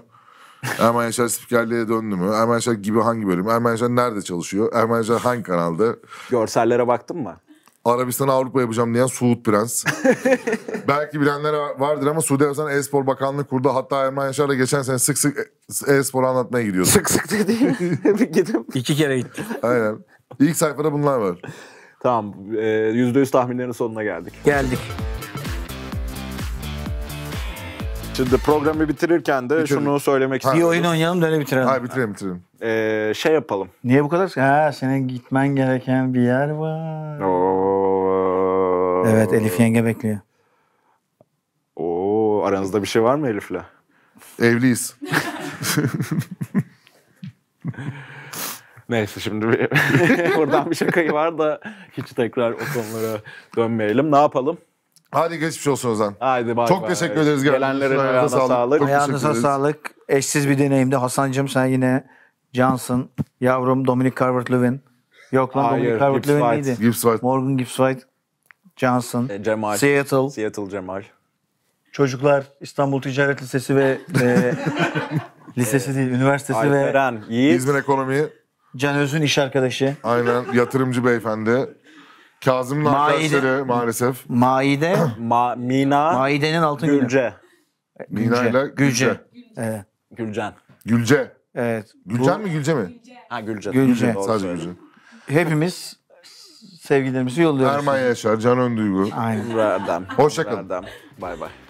Erman Yaşar spikerliğe döndü mü? Erman Yaşar gibi hangi bölüm? Erman Yaşar nerede çalışıyor? Erman Yaşar hangi kanalda? Görsellere baktın mı? Arabistan'a Avrupa yapacağım diyen Suud Prens. Belki bilenler vardır ama Suudi Arabistan E-Spor Bakanlığı kurdu. Hatta Erman Yaşar da geçen sene sık sık e-spor anlatmaya gidiyordu. Sık sık değil mi? Gidip. İki kere gittim. Aynen. İlk sayfada bunlar var. Tamam. E, yüz tahminlerin sonuna geldik. Geldik. Şimdi programı bitirirken de Bitirelim. şunu söylemek istiyorum. Bir oyun oynayalım da öyle bitirelim. Hayır bitirelim bitirelim. Ee, şey yapalım. Niye bu kadar? Ha senin gitmen gereken bir yer var. Oo. Evet Elif yenge bekliyor. Oo aranızda bir şey var mı Elif'le? Evliyiz. Neyse şimdi bir, buradan bir şakayı var da hiç tekrar o konulara dönmeyelim. Ne yapalım? Hadi geçmiş olsun Ozan. Haydi bay Çok bay. teşekkür ederiz. Gelenlerin ayağına sağlık. sağlık. Ayağınıza sağlık. Eşsiz bir deneyimdi. Hasan'cığım sen yine cansın yavrum Dominic Calvert-Lewin. Yok lan Hayır, Dominic Calvert-Lewin neydi? Gibbs White. Morgan Gibbs White. Johnson, e, Cemal, Seattle. Seattle Cemal. Çocuklar İstanbul Ticaret Lisesi ve e, lisesi değil üniversitesi ve Alperen, Yiğit. İzmir Ekonomi. Can Öz'ün iş arkadaşı. Aynen. Yatırımcı beyefendi. Kazım'ın Maide. arkadaşları maalesef. Maide, Ma, Mina, Maide'nin altın günü. Gülce. Mina ile Gülce. Gülce. Evet. Gülcen. Gülce. evet. Bu- Gülcen mi Gülce mi? Ha Gülce. Gülce. Sadece Sadece Gülce. Hepimiz sevgilerimizi yolluyoruz. Erman Yaşar, Can Önduygu. Aynen. Buradan. Hoşçakalın. Buradan. Bay bay.